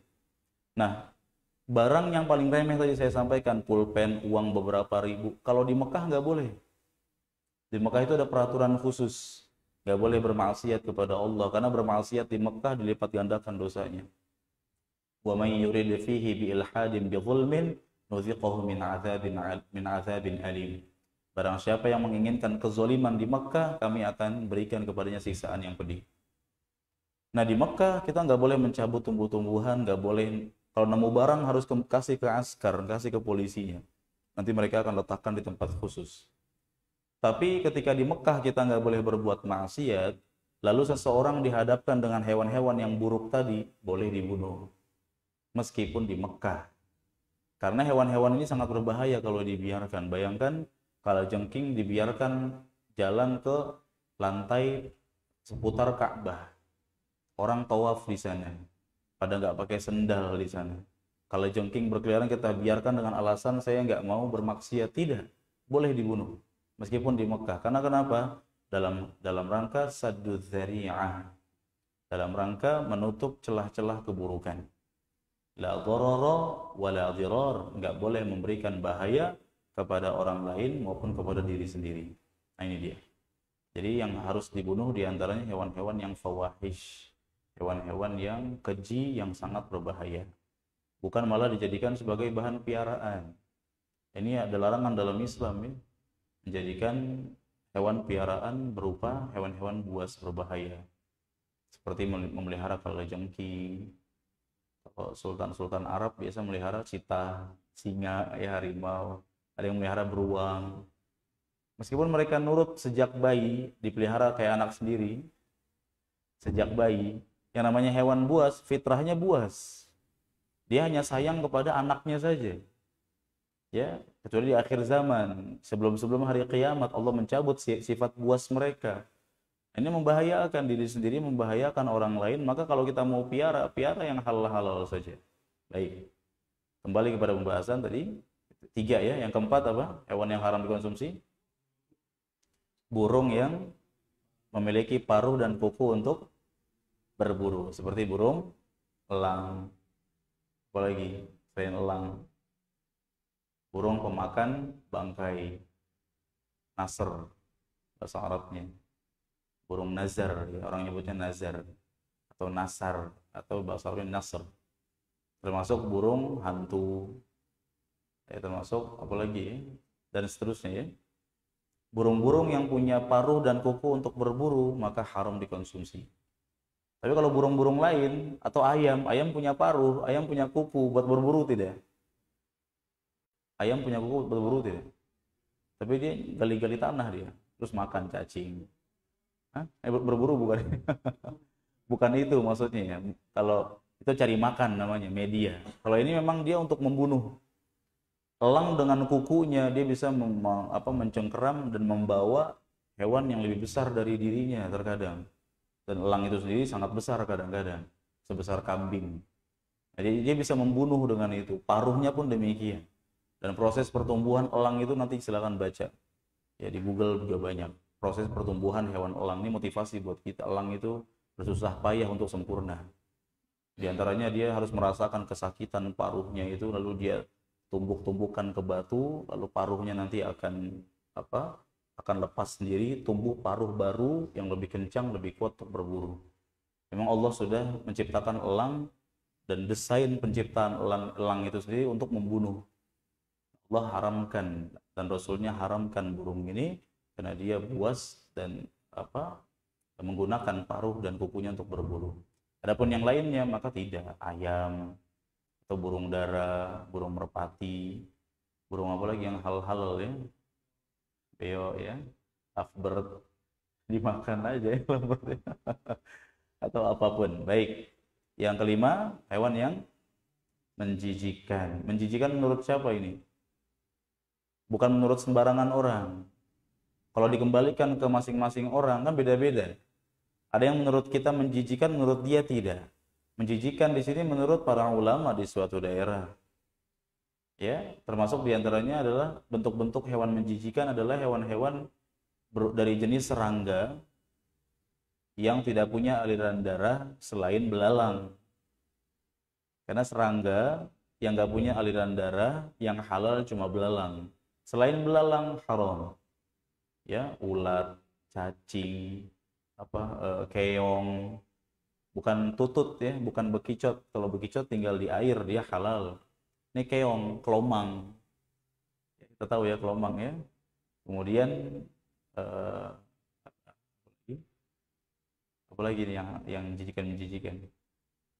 nah barang yang paling remeh tadi saya sampaikan pulpen uang beberapa ribu kalau di Mekah nggak boleh di Mekah itu ada peraturan khusus nggak boleh bermaksiat kepada Allah karena bermaksiat di Mekah dilipat gandakan dosanya wa man yurid fihi bi ilhadin bi zulmin nuziqahu min azabin min azabin alim barang siapa yang menginginkan kezoliman di Mekah kami akan berikan kepadanya siksaan yang pedih nah di Mekah kita nggak boleh mencabut tumbuh-tumbuhan nggak boleh kalau nemu barang harus ke, kasih ke askar, kasih ke polisinya. Nanti mereka akan letakkan di tempat khusus. Tapi ketika di Mekah kita nggak boleh berbuat maksiat, lalu seseorang dihadapkan dengan hewan-hewan yang buruk tadi, boleh dibunuh. Meskipun di Mekah. Karena hewan-hewan ini sangat berbahaya kalau dibiarkan. Bayangkan kalau jengking dibiarkan jalan ke lantai seputar Ka'bah. Orang tawaf di sana pada nggak pakai sendal di sana. Kalau jengking berkeliaran kita biarkan dengan alasan saya nggak mau bermaksiat tidak boleh dibunuh meskipun di Mekah. Karena kenapa? Dalam dalam rangka sadu dzari'ah. Dalam rangka menutup celah-celah keburukan. La dororo wa la Nggak boleh memberikan bahaya kepada orang lain maupun kepada diri sendiri. Nah ini dia. Jadi yang harus dibunuh diantaranya hewan-hewan yang fawahish hewan-hewan yang keji yang sangat berbahaya bukan malah dijadikan sebagai bahan piaraan ini ada larangan dalam Islam ya menjadikan hewan piaraan berupa hewan-hewan buas berbahaya seperti memelihara kalajengking sultan-sultan Arab biasa melihara cita singa ya harimau ada yang melihara beruang meskipun mereka nurut sejak bayi dipelihara kayak anak sendiri sejak bayi yang namanya hewan buas, fitrahnya buas. Dia hanya sayang kepada anaknya saja. Ya, kecuali di akhir zaman, sebelum-sebelum hari kiamat Allah mencabut sifat buas mereka. Ini membahayakan diri sendiri, membahayakan orang lain. Maka kalau kita mau piara, piara yang halal-halal saja. Baik. Kembali kepada pembahasan tadi. Tiga ya. Yang keempat apa? Hewan yang haram dikonsumsi. Burung yang memiliki paruh dan kuku untuk berburu seperti burung elang apalagi selain elang burung pemakan bangkai nasr bahasa Arabnya burung nazar ya. orang nyebutnya nazar atau nasar atau bahasa Arabnya nasr termasuk burung hantu ya termasuk apalagi ya, dan seterusnya ya burung-burung yang punya paruh dan kuku untuk berburu maka haram dikonsumsi tapi kalau burung-burung lain atau ayam, ayam punya paruh, ayam punya kuku buat berburu tidak? Ayam punya kuku buat berburu tidak? Tapi dia gali-gali tanah dia, terus makan cacing. Hah? Eh, berburu bukan? bukan itu maksudnya ya. Kalau itu cari makan namanya media. Kalau ini memang dia untuk membunuh. Elang dengan kukunya dia bisa apa, mencengkeram dan membawa hewan yang lebih besar dari dirinya terkadang. Dan elang itu sendiri sangat besar kadang-kadang, sebesar kambing. Jadi dia bisa membunuh dengan itu. Paruhnya pun demikian. Dan proses pertumbuhan elang itu nanti silahkan baca. Ya di Google juga banyak. Proses pertumbuhan hewan elang ini motivasi buat kita. Elang itu bersusah payah untuk sempurna. Di antaranya dia harus merasakan kesakitan paruhnya itu lalu dia tumbuk-tumbukan ke batu lalu paruhnya nanti akan apa? akan lepas sendiri, tumbuh paruh baru yang lebih kencang, lebih kuat untuk berburu. Memang Allah sudah menciptakan elang dan desain penciptaan elang, elang itu sendiri untuk membunuh. Allah haramkan dan Rasulnya haramkan burung ini karena dia buas dan apa menggunakan paruh dan kukunya untuk berburu. Adapun yang lainnya maka tidak ayam atau burung dara, burung merpati, burung apa lagi yang hal-hal ya Theo ya Lovebird dimakan aja ya atau apapun baik yang kelima hewan yang menjijikan menjijikan menurut siapa ini bukan menurut sembarangan orang kalau dikembalikan ke masing-masing orang kan beda-beda ada yang menurut kita menjijikan menurut dia tidak menjijikan di sini menurut para ulama di suatu daerah ya termasuk diantaranya adalah bentuk-bentuk hewan menjijikan adalah hewan-hewan dari jenis serangga yang tidak punya aliran darah selain belalang karena serangga yang gak punya aliran darah yang halal cuma belalang selain belalang haram ya ular cacing apa eh, keong bukan tutut ya bukan bekicot kalau bekicot tinggal di air dia halal ini keong kelomang ya, kita tahu ya kelomang ya kemudian eh, apa lagi nih yang yang menjijikan menjijikan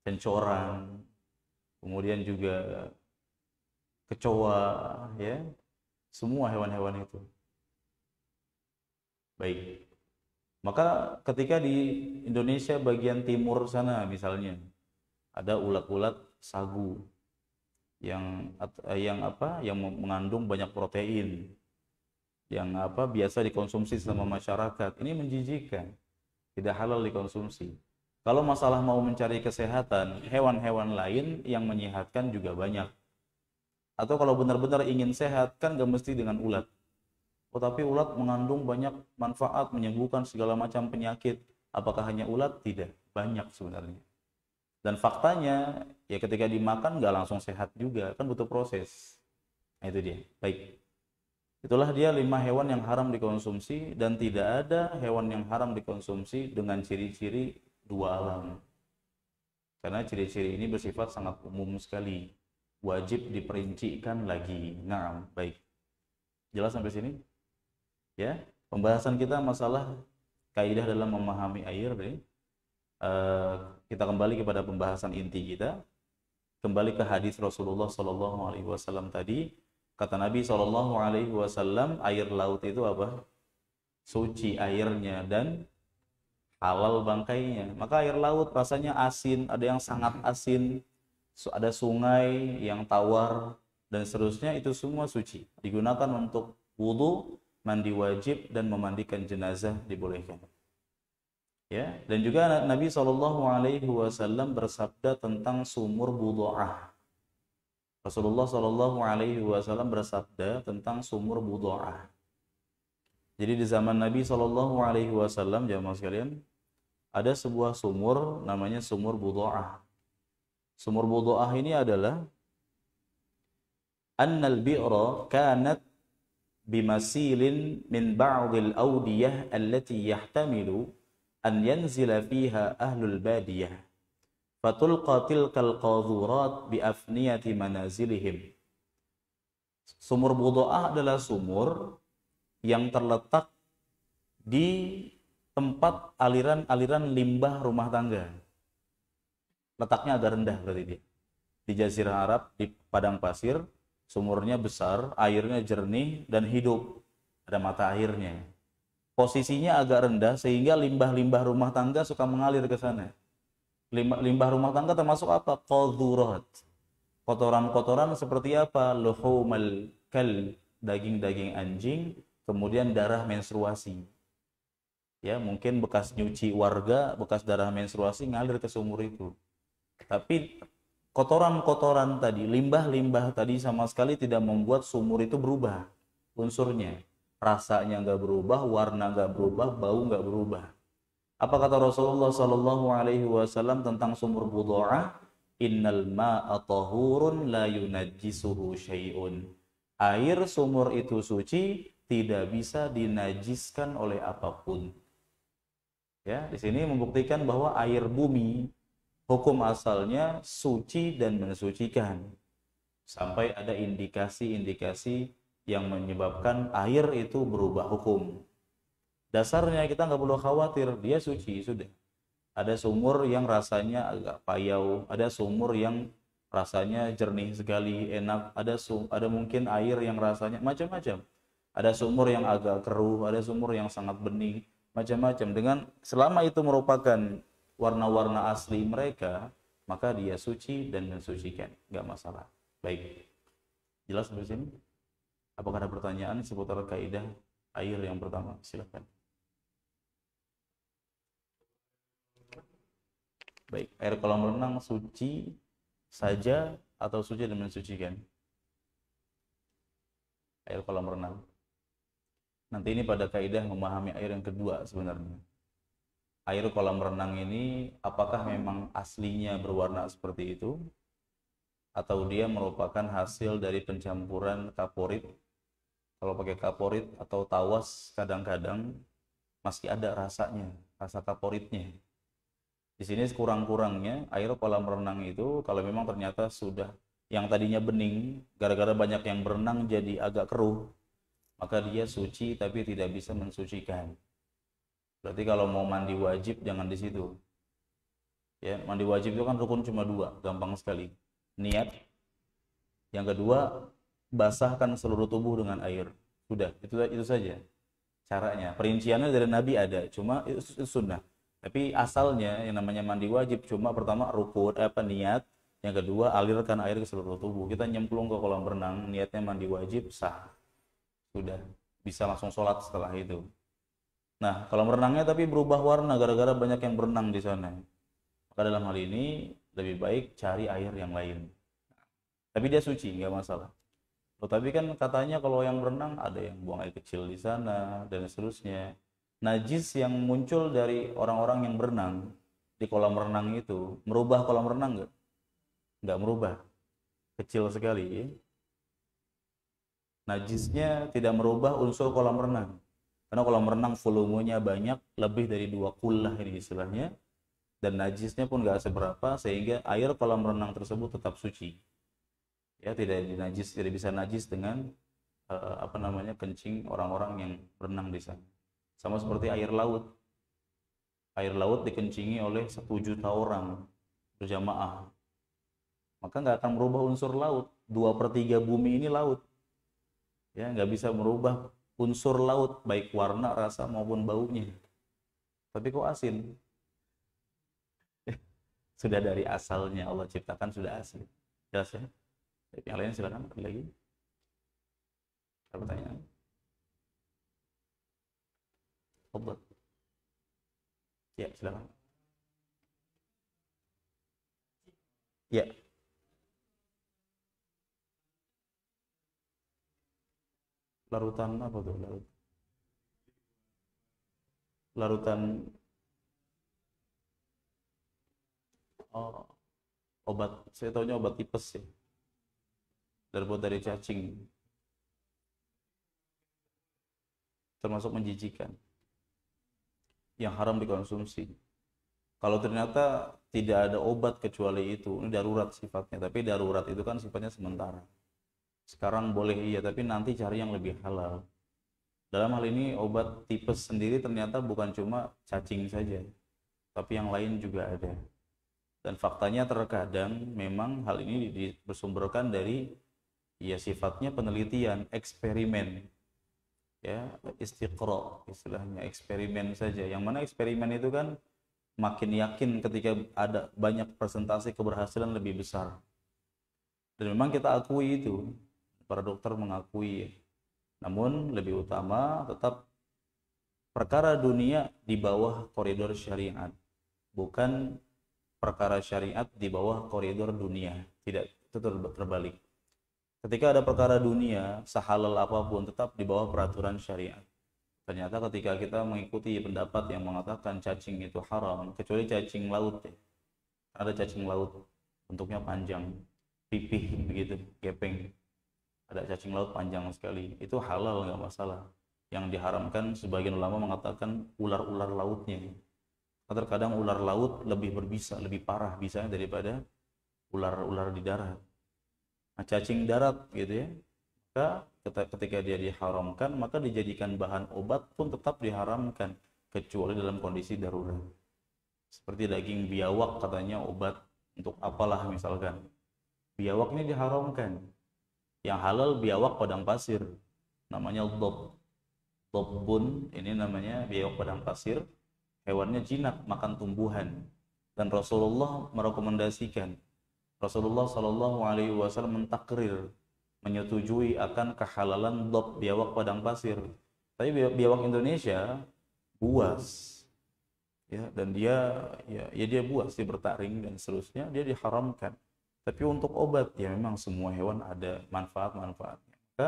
pencoran kemudian juga kecoa ya semua hewan-hewan itu baik maka ketika di Indonesia bagian timur sana misalnya ada ulat-ulat sagu yang eh, yang apa yang mengandung banyak protein yang apa biasa dikonsumsi sama masyarakat ini menjijikan tidak halal dikonsumsi kalau masalah mau mencari kesehatan hewan-hewan lain yang menyehatkan juga banyak atau kalau benar-benar ingin sehat kan gak mesti dengan ulat oh tapi ulat mengandung banyak manfaat menyembuhkan segala macam penyakit apakah hanya ulat tidak banyak sebenarnya dan faktanya ya ketika dimakan nggak langsung sehat juga kan butuh proses nah, itu dia baik itulah dia lima hewan yang haram dikonsumsi dan tidak ada hewan yang haram dikonsumsi dengan ciri-ciri dua alam karena ciri-ciri ini bersifat sangat umum sekali wajib diperincikan lagi nah baik jelas sampai sini ya pembahasan kita masalah kaidah dalam memahami air deh Eh, kita kembali kepada pembahasan inti kita kembali ke hadis Rasulullah Shallallahu Alaihi Wasallam tadi kata Nabi Shallallahu Alaihi Wasallam air laut itu apa suci airnya dan halal bangkainya maka air laut rasanya asin ada yang sangat asin ada sungai yang tawar dan seterusnya itu semua suci digunakan untuk wudhu mandi wajib dan memandikan jenazah dibolehkan ya dan juga Nabi Shallallahu Alaihi Wasallam bersabda tentang sumur budoah Rasulullah Shallallahu Alaihi Wasallam bersabda tentang sumur budoah jadi di zaman Nabi Shallallahu Alaihi Wasallam jamaah sekalian ada sebuah sumur namanya sumur budoah sumur budoah ini adalah annal bi'ra kanat bimasilin min ba'dil awdiyah allati yahtamilu an yanzila fiha ahlul badiyah fatulqa tilkal qadhurat bi afniyati manazilihim sumur budoah adalah sumur yang terletak di tempat aliran-aliran limbah rumah tangga letaknya agak rendah berarti dia di jazirah Arab di padang pasir sumurnya besar airnya jernih dan hidup ada mata airnya posisinya agak rendah sehingga limbah-limbah rumah tangga suka mengalir ke sana. Limbah, limbah rumah tangga termasuk apa? Qadhurat. Kotoran-kotoran seperti apa? Luhumal kal, daging-daging anjing, kemudian darah menstruasi. Ya, mungkin bekas nyuci warga, bekas darah menstruasi ngalir ke sumur itu. Tapi kotoran-kotoran tadi, limbah-limbah tadi sama sekali tidak membuat sumur itu berubah unsurnya rasanya nggak berubah, warna nggak berubah, bau nggak berubah. Apa kata Rasulullah Shallallahu Alaihi Wasallam tentang sumur budoa? Innal ma atahurun la yunajisuhu syai'un. Air sumur itu suci, tidak bisa dinajiskan oleh apapun. Ya, di sini membuktikan bahwa air bumi hukum asalnya suci dan mensucikan. Sampai ada indikasi-indikasi yang menyebabkan air itu berubah hukum. Dasarnya kita nggak perlu khawatir, dia suci sudah. Ada sumur yang rasanya agak payau, ada sumur yang rasanya jernih sekali, enak, ada sum, ada mungkin air yang rasanya macam-macam. Ada sumur yang agak keruh, ada sumur yang sangat bening macam-macam. Dengan selama itu merupakan warna-warna asli mereka, maka dia suci dan mensucikan, nggak masalah. Baik, jelas di sini. Apakah ada pertanyaan seputar kaidah air yang pertama? Silakan. Baik, air kolam renang suci saja atau suci dan mensucikan? Air kolam renang. Nanti ini pada kaidah memahami air yang kedua sebenarnya. Air kolam renang ini apakah memang aslinya berwarna seperti itu? Atau dia merupakan hasil dari pencampuran kaporit kalau pakai kaporit atau tawas kadang-kadang masih ada rasanya, rasa kaporitnya. Di sini kurang-kurangnya air kolam renang itu kalau memang ternyata sudah yang tadinya bening gara-gara banyak yang berenang jadi agak keruh, maka dia suci tapi tidak bisa mensucikan. Berarti kalau mau mandi wajib jangan di situ. Ya, mandi wajib itu kan rukun cuma dua, gampang sekali. Niat. Yang kedua basahkan seluruh tubuh dengan air. Sudah, itu itu saja caranya. Perinciannya dari Nabi ada, cuma itu sunnah. Tapi asalnya yang namanya mandi wajib cuma pertama rukun apa niat, yang kedua alirkan air ke seluruh tubuh. Kita nyemplung ke kolam renang, niatnya mandi wajib sah. Sudah, bisa langsung sholat setelah itu. Nah, kolam renangnya tapi berubah warna gara-gara banyak yang berenang di sana. Maka dalam hal ini lebih baik cari air yang lain. Tapi dia suci, nggak masalah. Tapi kan katanya kalau yang berenang ada yang buang air kecil di sana dan seterusnya. Najis yang muncul dari orang-orang yang berenang di kolam renang itu merubah kolam renang nggak? Nggak merubah, kecil sekali. Najisnya tidak merubah unsur kolam renang. Karena kolam renang volumenya banyak, lebih dari dua kulah ini istilahnya. Dan najisnya pun nggak seberapa, sehingga air kolam renang tersebut tetap suci ya tidak dinajis tidak bisa najis dengan uh, apa namanya kencing orang-orang yang berenang di sana sama seperti air laut air laut dikencingi oleh satu juta orang berjamaah maka nggak akan merubah unsur laut dua per tiga bumi ini laut ya nggak bisa merubah unsur laut baik warna rasa maupun baunya tapi kok asin sudah dari asalnya Allah ciptakan sudah asin jelas ya yang lain silakan kembali lagi. Ada pertanyaan? Obat. Ya, silakan. Ya. Larutan apa tuh? Larut. Larutan oh, obat. Saya tahunya obat tipes sih. Ya terbuat dari cacing termasuk menjijikan yang haram dikonsumsi kalau ternyata tidak ada obat kecuali itu ini darurat sifatnya tapi darurat itu kan sifatnya sementara sekarang boleh iya tapi nanti cari yang lebih halal dalam hal ini obat tipes sendiri ternyata bukan cuma cacing saja tapi yang lain juga ada dan faktanya terkadang memang hal ini disumberkan dari ya sifatnya penelitian, eksperimen. Ya, istiqro istilahnya eksperimen saja. Yang mana eksperimen itu kan makin yakin ketika ada banyak presentasi keberhasilan lebih besar. Dan memang kita akui itu, para dokter mengakui. Namun lebih utama tetap perkara dunia di bawah koridor syariat, bukan perkara syariat di bawah koridor dunia. Tidak itu terbalik. Ketika ada perkara dunia, sehalal apapun tetap di bawah peraturan syariat. Ternyata ketika kita mengikuti pendapat yang mengatakan cacing itu haram, kecuali cacing laut. Ya. Ada cacing laut, bentuknya panjang, pipih begitu, gepeng. Ada cacing laut panjang sekali, itu halal nggak masalah. Yang diharamkan sebagian ulama mengatakan ular-ular lautnya. Terkadang ular laut lebih berbisa, lebih parah bisa daripada ular-ular di darat cacing iya, iya. darat gitu ya maka ketika dia diharamkan maka dijadikan bahan obat pun tetap diharamkan kecuali dalam kondisi darurat seperti daging biawak katanya obat untuk apalah misalkan biawak ini diharamkan yang halal biawak padang pasir namanya dob dobbun ini namanya biawak padang pasir hewannya jinak makan tumbuhan dan Rasulullah merekomendasikan Rasulullah Shallallahu Alaihi Wasallam mentakrir menyetujui akan kehalalan dob biawak padang pasir. Tapi biawak Indonesia buas ya dan dia ya, ya dia buas dia bertaring dan seterusnya dia diharamkan. Tapi untuk obat ya memang semua hewan ada manfaat-manfaatnya. Maka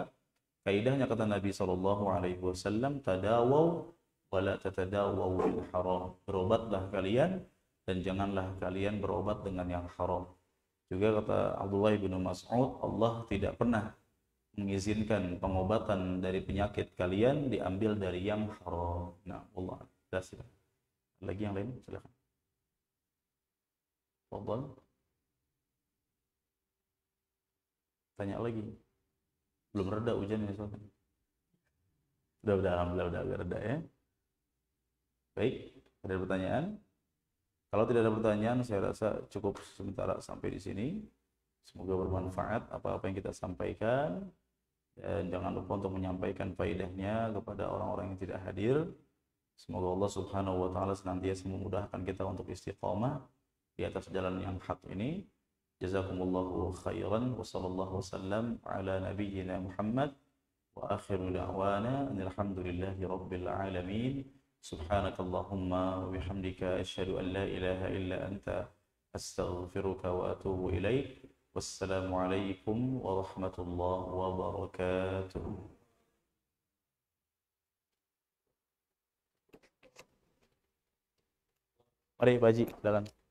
kaidahnya kata Nabi Shallallahu Alaihi Wasallam tadawau wala tatadawau bil haram berobatlah kalian dan janganlah kalian berobat dengan yang haram juga kata Abdullah bin Mas'ud, Allah tidak pernah mengizinkan pengobatan dari penyakit kalian diambil dari yang haram. Nah, Allah dasir. Lagi yang lain, silakan. Fadal. Tanya lagi. Belum reda hujan ya Udah, udah, alhamdulillah, udah, agak reda ya. Baik, ada pertanyaan? Kalau tidak ada pertanyaan, saya rasa cukup sementara sampai di sini. Semoga bermanfaat apa-apa yang kita sampaikan. Dan jangan lupa untuk menyampaikan faidahnya kepada orang-orang yang tidak hadir. Semoga Allah Subhanahu wa taala senantiasa memudahkan kita untuk istiqamah di atas jalan yang hak ini. Jazakumullahu khairan wa sallallahu wasallam ala nabiyyina Muhammad wa akhiru da'wana alhamdulillahi rabbil alamin. سبحانك اللهم وبحمدك أشهد أن لا إله إلا أنت أستغفرك وأتوب إليك والسلام عليكم ورحمة الله وبركاته Mari Pak Haji, dalam.